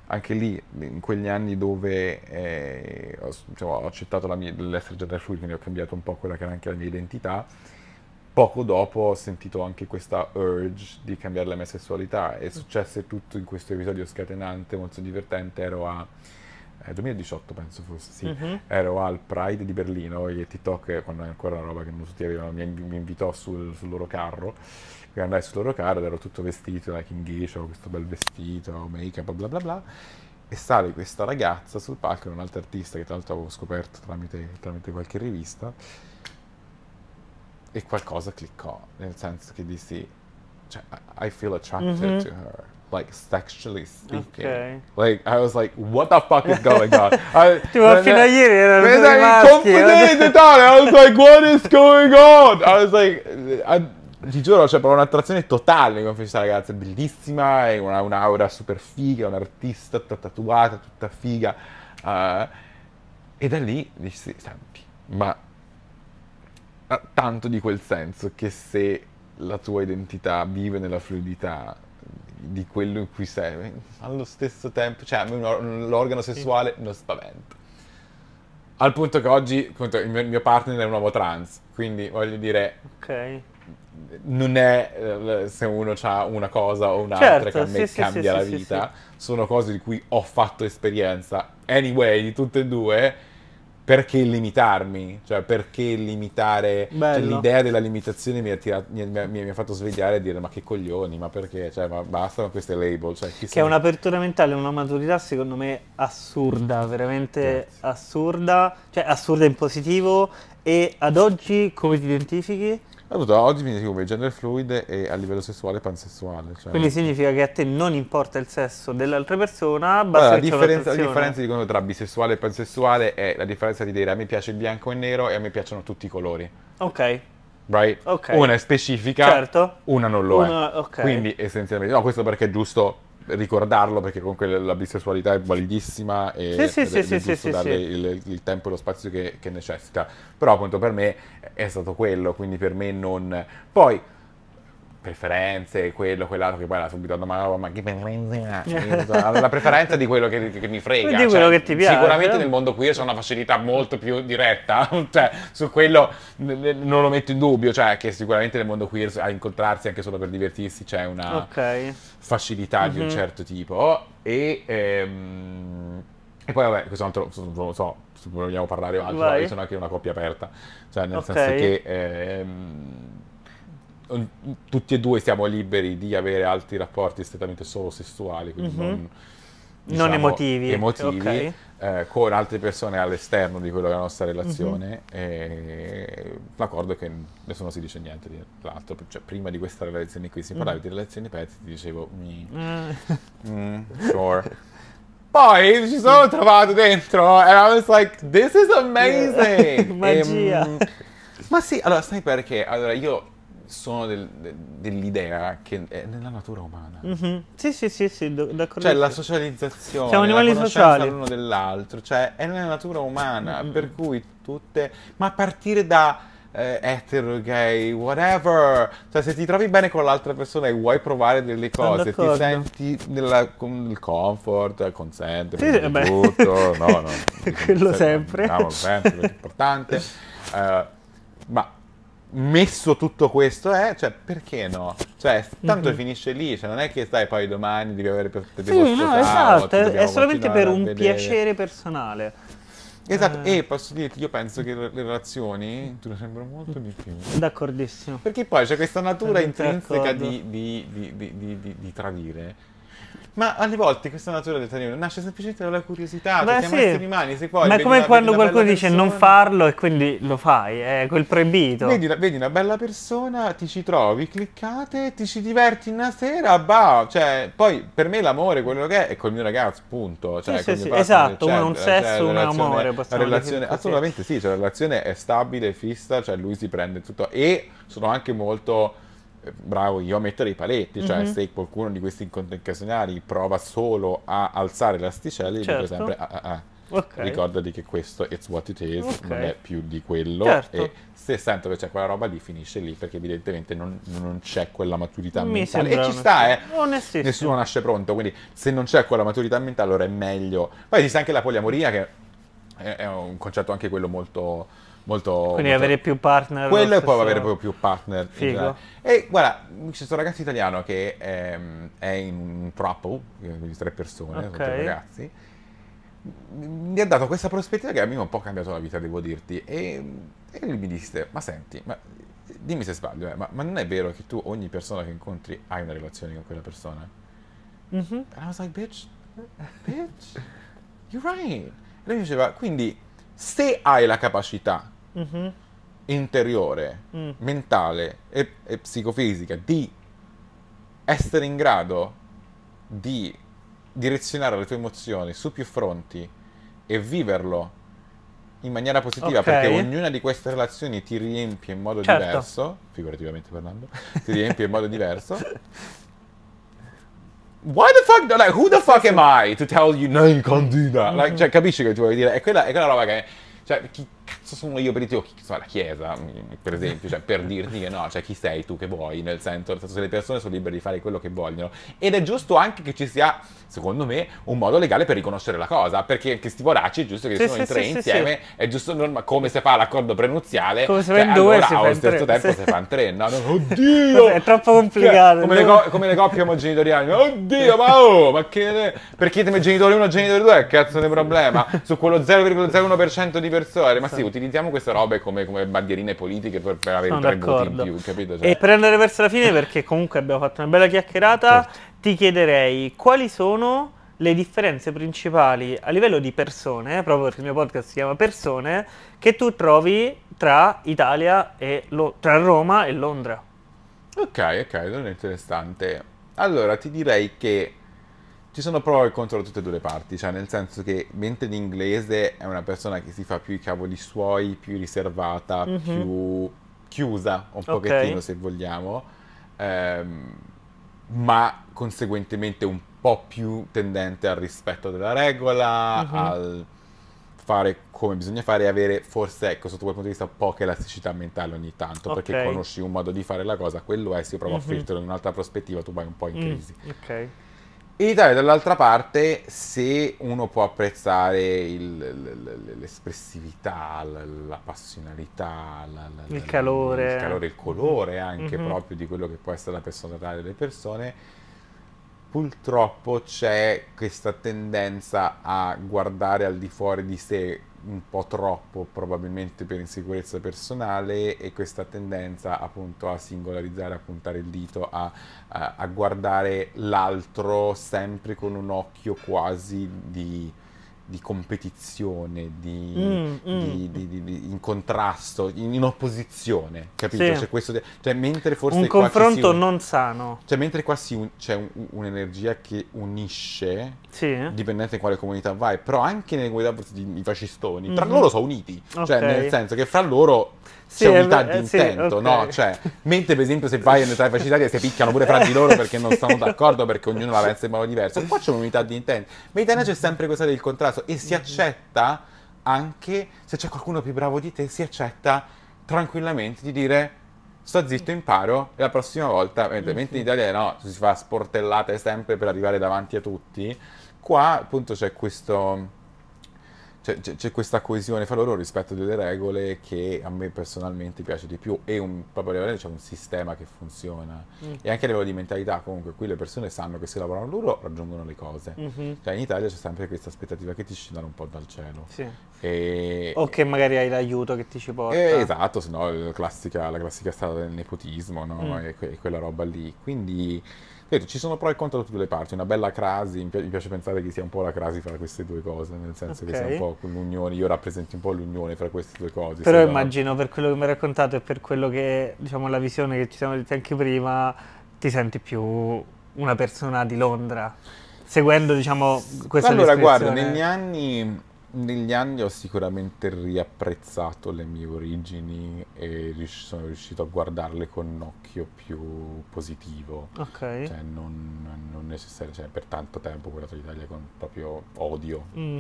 anche lì, in quegli anni dove eh, ho, diciamo, ho, accettato mia, l'essere genderfluid, quindi ho cambiato un po' quella che era anche la mia identità, poco dopo ho sentito anche questa urge di cambiare la mia sessualità. e successe tutto in questo episodio scatenante, molto divertente. Ero a. 2018 eh, penso fosse, sì, mm-hmm. ero al Pride di Berlino e TikTok, quando è ancora una roba che non tutti avevano, mi, mi invitò sul, sul, loro carro, quindi andai sul loro carro ed ero tutto vestito, like in gay, avevo questo bel vestito, make up, bla bla bla, e sale questa ragazza sul palco, un'altra artista che tra l'altro avevo scoperto tramite, tramite qualche rivista, e qualcosa cliccò, nel senso che dissi, cioè, I feel attracted mm-hmm. to her. Like sexually speaking, okay. like I was like, what the fuck is going on? [laughs] I, tipo, then, fino a ieri erano due confidente tale. I was like, what is going on? I was like, I, ti giuro, cioè, proprio un'attrazione totale con questa ragazza, bellissima, è una, un'aura super figa, un artista tutta tatuata, tutta figa. Uh, e da lì dissi, senti, ma eh, tanto di quel senso che se la tua identità vive nella fluidità di quello in cui sei, allo stesso tempo, cioè l'organo sessuale non spaventa. Al punto che oggi appunto, il mio partner è un uomo trans, quindi voglio dire...
Ok non
è eh, se uno ha una cosa o un'altra certo, che a me sì, cambia sì, la sì, vita, sono cose di cui ho fatto esperienza, anyway, di tutte e due, perché limitarmi? Cioè, perché limitare? Cioè, l'idea della limitazione mi ha, tirato, mi, ha, mi ha, fatto svegliare e dire: Ma che coglioni, ma perché? Cioè, ma bastano queste label. Cioè, che è
un'apertura mentale, una maturità, secondo me, assurda, veramente Grazie. assurda, cioè assurda in positivo. E ad oggi come ti identifichi?
tutto, oggi mi identifico il gender fluid e a livello sessuale pansessuale. Cioè. Quindi
significa che a te non importa il sesso dell'altra persona, basta allora, la differenza, la differenza
dicono, tra bisessuale e pansessuale è la differenza di dire a me piace il bianco e il nero e a me piacciono tutti i colori. Ok. Right? Okay. Una è specifica, certo. una non lo una, è. Okay. Quindi essenzialmente, no, questo perché è giusto ricordarlo perché comunque la bisessualità è validissima e sì, sì, sì, sì, sì, darle sì. Il, il, tempo e lo spazio che, che necessita. Però appunto per me è stato quello, quindi per me non... Poi preferenze, quello, quell'altro, che poi là subito domanda, oh, ma che preferenze [laughs] esatto, La preferenza di quello che, che mi frega. Di quello cioè, che ti piace. Sicuramente eh? nel mondo queer c'è una facilità molto più diretta, [laughs] cioè su quello non lo metto in dubbio, cioè che sicuramente nel mondo queer a incontrarsi anche solo per divertirsi c'è una okay. facilità mm-hmm. di un mhm. certo tipo e... Ehm, e poi vabbè, questo altro, non lo so, se vogliamo parlare altro, io sono anche una coppia aperta, cioè nel okay. senso che... Ehm, tutti e due siamo liberi di avere altri rapporti strettamente solo sessuali, quindi mm-hmm. non,
diciamo, non, emotivi, emotivi okay.
eh, con altre persone all'esterno di quella che è la nostra relazione. Mm-hmm. l'accordo è che nessuno si dice niente di l'altro. Cioè, prima di questa relazione qui, si parlava mm. di relazioni pezzi, ti dicevo, mm, mm. mm sure. Poi ci sono trovato dentro e I was like, this is amazing! [laughs] Magia! E, ehm, ma sì, allora sai perché? Allora io sono del, de, dell'idea che è nella natura umana.
Mm-hmm. Sì, sì, sì, sì, d'accordo. Cioè la socializzazione, Siamo animali sociali. l'uno
dell'altro, cioè è nella natura umana, mm-hmm. per cui tutte... Ma a partire da eh, etero, gay, whatever, cioè se ti trovi bene con l'altra persona e vuoi provare delle cose, ti senti nella, con il comfort, consente, sì, tutto, no, [laughs] no. Quello cioè, sempre. Diciamo, sempre, è importante. Uh, [laughs] ma messo tutto questo è, eh? cioè, perché no? Cioè, tanto mm-hmm. finisce lì, cioè, non è che stai poi domani devi avere per te Sì, no, esatto, è solamente per un vedere. piacere
personale. Esatto, eh. e
posso dirti, io penso che le relazioni durano molto di più.
D'accordissimo. Perché poi c'è questa natura intrinseca di,
di, di, di tradire
ma alle volte questa natura del italiano
nasce semplicemente dalla curiosità, Beh, perché sì. esseri umani, se poi... Ma è come quando qualcuno dice persona, non
farlo e quindi lo fai, è quel proibito. Vedi, vedi, una bella persona, ti ci trovi,
cliccate, ti ci diverti una sera, bah! Cioè, poi per me l'amore, quello che è, è col mio ragazzo, punto. Cioè, sì, sì, sì. esatto, cioè, uno un cioè, sesso, uno un amore. possiamo relazione, assolutamente sì, cioè la relazione è stabile, fissa, cioè lui si prende tutto e sono anche molto bravo io a mettere i paletti, cioè mm-hmm. se qualcuno di questi incontri occasionali prova solo a alzare l'asticella, certo. dico sempre ah, ah, ah. Okay. ricordati che questo it's what it is, okay. non è più di quello certo. e se sento che c'è quella roba lì finisce lì perché evidentemente non, non c'è quella maturità Mi mentale e ci sta, eh. nessuno nasce pronto, quindi se non c'è quella maturità mentale allora è meglio. Poi esiste anche la poliamoria che è, è un concetto anche quello molto molto... Quindi molto... avere più partner. Quello stesso... e poi avere proprio più partner. Figo.
E guarda,
c'è questo ragazzo italiano che è, ehm, è in un trappo, eh, di tre persone, okay. sono tre ragazzi, mi ha dato questa prospettiva che a me ha un po' cambiato la vita, devo dirti. E, e lui mi disse, ma senti, ma dimmi se sbaglio, eh, ma, ma, non è vero che tu ogni persona che incontri hai una relazione con quella persona? Mm-hmm. And I was like, bitch, bitch, you're right. E lui mi diceva, quindi se hai la capacità mm-hmm. interiore, mm. mentale e, e psicofisica di essere in grado di direzionare le tue emozioni su più fronti e viverlo in maniera positiva okay. perché ognuna di queste relazioni ti riempie in modo certo. diverso, figurativamente parlando, ti riempie in modo diverso. Why the fuck, like, who the fuck am I to tell you no, you can't do that? Like, mm-hmm. cioè, capisci che ti voglio dire? È quella, è quella roba che, cioè, chi, cazzo sono io per i teochi, so, la chiesa, mm, per esempio, cioè per dirti che no, cioè chi sei tu che vuoi, nel senso, nel senso, che le persone sono libere di fare quello che vogliono. Ed è giusto anche che ci sia, secondo me, un modo legale per riconoscere la cosa, perché anche sti voracci è giusto che sì, sono sì, in tre sì, insieme, è giusto non, come si fa l'accordo prenuziale, come se cioè, due allora, allo stesso tempo si fa in tre, no? [laughs]
oddio! è troppo cioè, complicato. Cioè, come, le co-
come, le coppie omogenitoriali, oddio, ma oh, ma che... Perché temi genitore 1 e genitore 2, cazzo di problema? Su quello 0,01% di persone, ma sì, utilizza utilizziamo queste robe come, come bandierine politiche per, per avere Sono tre voti in più, capito? Cioè. E per
andare verso la fine, perché comunque abbiamo fatto una bella chiacchierata, certo. ti chiederei quali sono le differenze principali a livello di persone, eh, proprio perché il mio podcast si chiama Persone, che tu trovi tra Italia e Lo- tra Roma e Londra.
Ok, ok, non è interessante. Allora, ti direi che ci sono pro e contro da tutte e due le parti, cioè nel senso che mentre l'inglese è una persona che si fa più i cavoli suoi, più riservata, mm-hmm. più chiusa un okay. pochettino se vogliamo, ehm, ma conseguentemente un po' più tendente al rispetto della regola, mm-hmm. al fare come bisogna fare e avere forse, ecco, sotto quel punto di vista, poca elasticità mentale ogni tanto, okay. perché conosci un modo di fare la cosa, quello è, se io provo mm-hmm. a mhm. filtrare in un'altra prospettiva, tu vai un po' in mm, crisi. Mm, ok. In Italia, dall'altra parte, se uno può apprezzare il, l'espressività, la, la passionalità, la, la,
il, calore. il, calore. il colore anche mm-hmm. proprio
di quello che può essere la personalità delle persone, purtroppo c'è questa tendenza a guardare al di fuori di sé un po' troppo probabilmente per insicurezza personale e questa tendenza appunto a singolarizzare, a puntare il dito, a, a, a guardare l'altro sempre con un occhio quasi di di competizione, di, mm, di, mm. di, in contrasto, in, in opposizione, capito? Sì. Cioè, questo, cioè, mentre forse un confronto un...
non sano.
Cioè, mentre qua un... c'è un, un'energia che unisce, sì. dipendente da quale comunità vai, però anche nelle comunità di fascistoni, mm tra mhm. loro sono uniti, cioè, okay. cioè nel senso che fra loro sì, c'è unità di eh, intento, sì, okay. no? Cioè, mentre per esempio se vai in unità facilitaria si picchiano pure fra di loro perché non sono d'accordo, perché ognuno la pensa in modo diverso. Qua c'è un'unità di intento. Ma in Italia c'è sempre questa del contrasto e si mm-hmm. accetta anche, se c'è qualcuno più bravo di te, si accetta tranquillamente di dire sto zitto imparo e la prossima volta, mentre mm-hmm. in Italia no, si fa sportellate sempre per arrivare davanti a tutti, qua appunto c'è questo cioè, c'è, questa coesione fra loro rispetto a delle regole che a me personalmente piace di più e un, proprio a livello c'è un sistema che funziona mm. e anche a livello di mentalità comunque qui le persone sanno che se lavorano loro raggiungono le cose mm-hmm. cioè in Italia c'è sempre questa aspettativa che ti scendano un po' dal cielo sì. e... o
che magari hai l'aiuto che ti ci porta eh,
esatto se no la classica, la classica strada del nepotismo no? mm. e, que- e quella roba lì quindi Vedi, ci sono pro e contro da tutte le parti, una bella crasi, mi piace pensare che sia un po' la crasi fra queste due cose, nel senso okay. che sia un po' l'unione, io rappresento un po' l'unione fra queste due cose. Però immagino,
la... per quello che mi hai raccontato e per quello che, diciamo, la visione che ci siamo detti anche prima, ti senti più una persona di Londra, seguendo, diciamo, questa Allora, guarda, negli
anni negli anni ho sicuramente riapprezzato le mie origini e sono riuscito a guardarle con un occhio più positivo. Ok. Cioè, non, non necessariamente, cioè, per tanto tempo ho guardato l'Italia con proprio odio. Mm.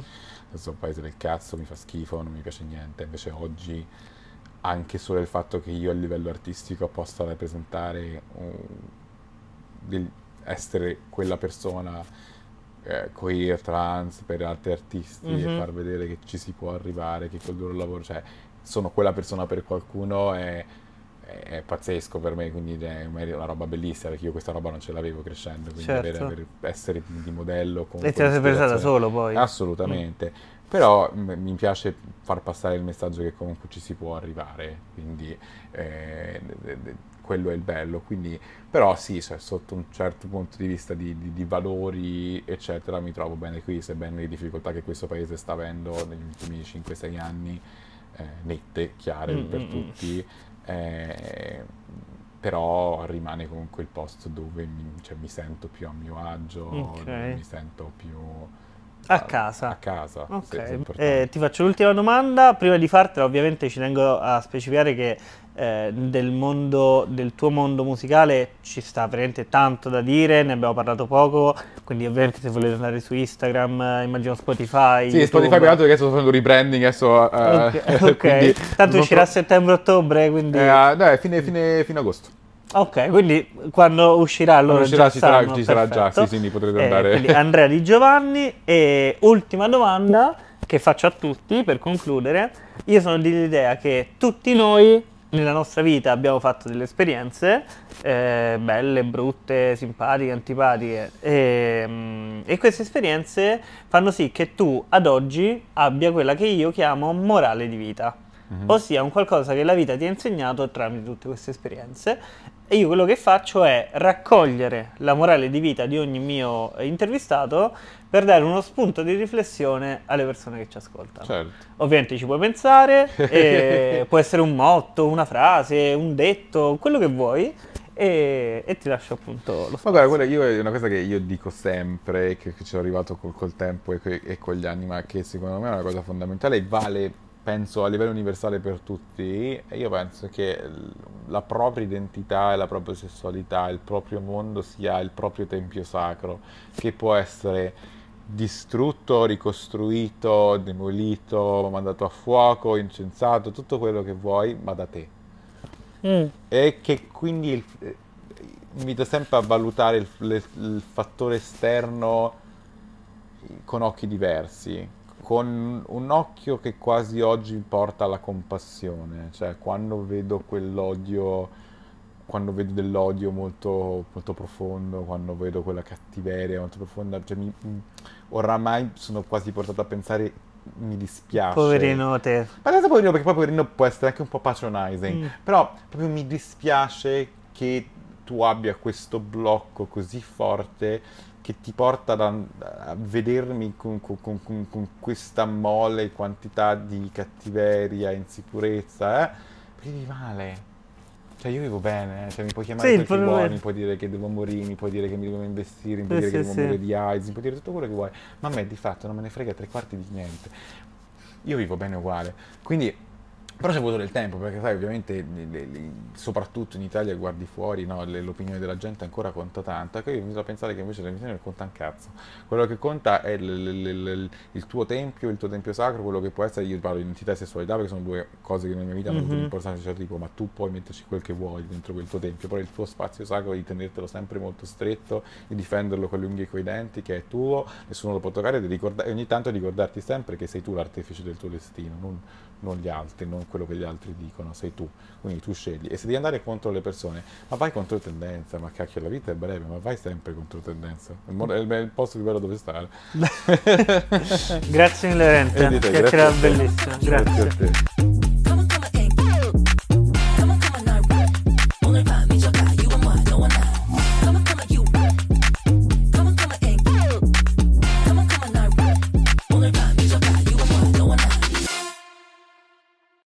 Adesso un paese del cazzo, mi fa schifo, non mi piace niente. Invece oggi, anche solo il fatto che io a livello artistico possa rappresentare, um, essere quella persona eh, queer, trans, per altri artisti mm-hmm. e mhm. far vedere che ci si può arrivare, che col loro lavoro, cioè sono quella persona per qualcuno è, è, pazzesco per me, quindi è una roba bellissima perché io questa roba non ce l'avevo crescendo, quindi certo. avere, avere, essere di modello con E ti sei presa da solo poi. Assolutamente. Mm. Però mi piace far passare il messaggio che comunque ci si può arrivare, quindi eh, quello è il bello, quindi però sì, cioè, sotto un certo punto di vista di, di, di, valori, eccetera, mi trovo bene qui, sebbene le difficoltà che questo paese sta avendo negli ultimi 5-6 anni, eh, nette, chiare mm-hmm. per mm, mm. tutti, eh, però rimane comunque il posto dove mi, cioè, mi sento più a mio agio, okay. mi sento più...
A casa. A casa. Okay. Se, se eh, ti faccio l'ultima domanda, prima di fartela ovviamente ci tengo a specificare che eh, del, mondo, del tuo mondo musicale ci sta veramente tanto da dire, ne abbiamo parlato poco, quindi ovviamente se volete andare su Instagram, eh, immagino Spotify. Sì, YouTube. Spotify peraltro
adesso sto facendo rebranding, adesso... Uh, ok, [laughs] okay. tanto uscirà a
settembre-ottobre, quindi... Eh, ah, no, fine, fine, fine agosto. Ok, quindi quando uscirà allora quando uscirà, ci sarà, ci sarà già, sì, eh, quindi potrete andare. Eh, Andrea Di Giovanni e ultima domanda che faccio a tutti per concludere. Io sono dell'idea che tutti noi nella nostra vita abbiamo fatto delle esperienze eh, belle, brutte, simpatiche, antipatiche e, ehm, e, queste esperienze fanno sì che tu ad oggi abbia quella che io chiamo morale di vita. Mm-hmm. Ossia un qualcosa che la vita ti ha insegnato tramite tutte queste esperienze e io quello che faccio è raccogliere la morale di vita di ogni mio intervistato per dare uno spunto di riflessione alle persone che ci ascoltano. Certo. Ovviamente ci puoi pensare, [laughs] può essere un motto, una frase, un detto, quello che vuoi. E, e, ti lascio appunto lo spazio. Ma guarda, io, è una cosa che io dico sempre, che, che ci sono arrivato col, col
tempo e, e, con gli anni, ma che secondo me è una cosa fondamentale e vale penso a livello universale per tutti, io penso che la propria identità la propria sessualità, il proprio mondo sia il proprio tempio sacro, che può essere distrutto, ricostruito, demolito, mandato a fuoco, incensato, tutto quello che vuoi, ma da te. Mm. E che quindi il, eh, invito sempre a valutare il, il fattore esterno con occhi diversi con un occhio che quasi oggi porta alla compassione, cioè quando vedo quell'odio, quando vedo dell'odio molto, molto profondo, quando vedo quella cattiveria molto profonda, cioè mi, oramai sono quasi portato a pensare mi dispiace. Poverino
te. Ma adesso poverino perché poi poverino
può essere anche un po' patronizing, mm. però proprio mi dispiace che tu abbia questo blocco così forte che ti porta da, a vedermi con, con, con, con, questa mole quantità di cattiveria, insicurezza, eh? vivi male. Cioè io vivo bene, eh. cioè mi puoi chiamare sì, perché vuoi, mi puoi dire che devo morire, mi puoi dire che mi devo investire, mi puoi sì, dire sì, che devo morire di AIDS, mi puoi dire tutto quello che vuoi, ma a me di fatto non me ne frega tre quarti di niente. Io vivo bene uguale. Quindi però ci è voluto del tempo, perché sai, ovviamente, le, le, soprattutto in Italia, guardi fuori, no, l'opinione della gente ancora conta tanta, che ecco, bisogna pensare che invece la missione non conta un cazzo. Quello che conta è il, il tuo tempio, il tuo tempio sacro, quello che può essere, io parlo di identità e sessualità, perché sono due cose che nella mia vita mm-hmm. hanno avuto mhm. un'importanza di certo, tipo, ma tu puoi metterci quel che vuoi dentro quel tuo tempio, però il tuo spazio sacro di tenertelo sempre molto stretto, di difenderlo con le unghie e coi denti, che è tuo, nessuno lo può toccare, e ogni tanto ricordarti sempre che sei tu l'artefice del tuo destino, non, non gli altri, non quello che gli altri dicono, sei tu, quindi tu scegli. E se devi andare contro le persone, ma vai contro tendenza, ma cacchio la vita è breve, ma vai sempre contro tendenza, è il, è il posto più bello dove stare. [laughs]
grazie mille Renzo, chiacchierata bellissima, grazie. grazie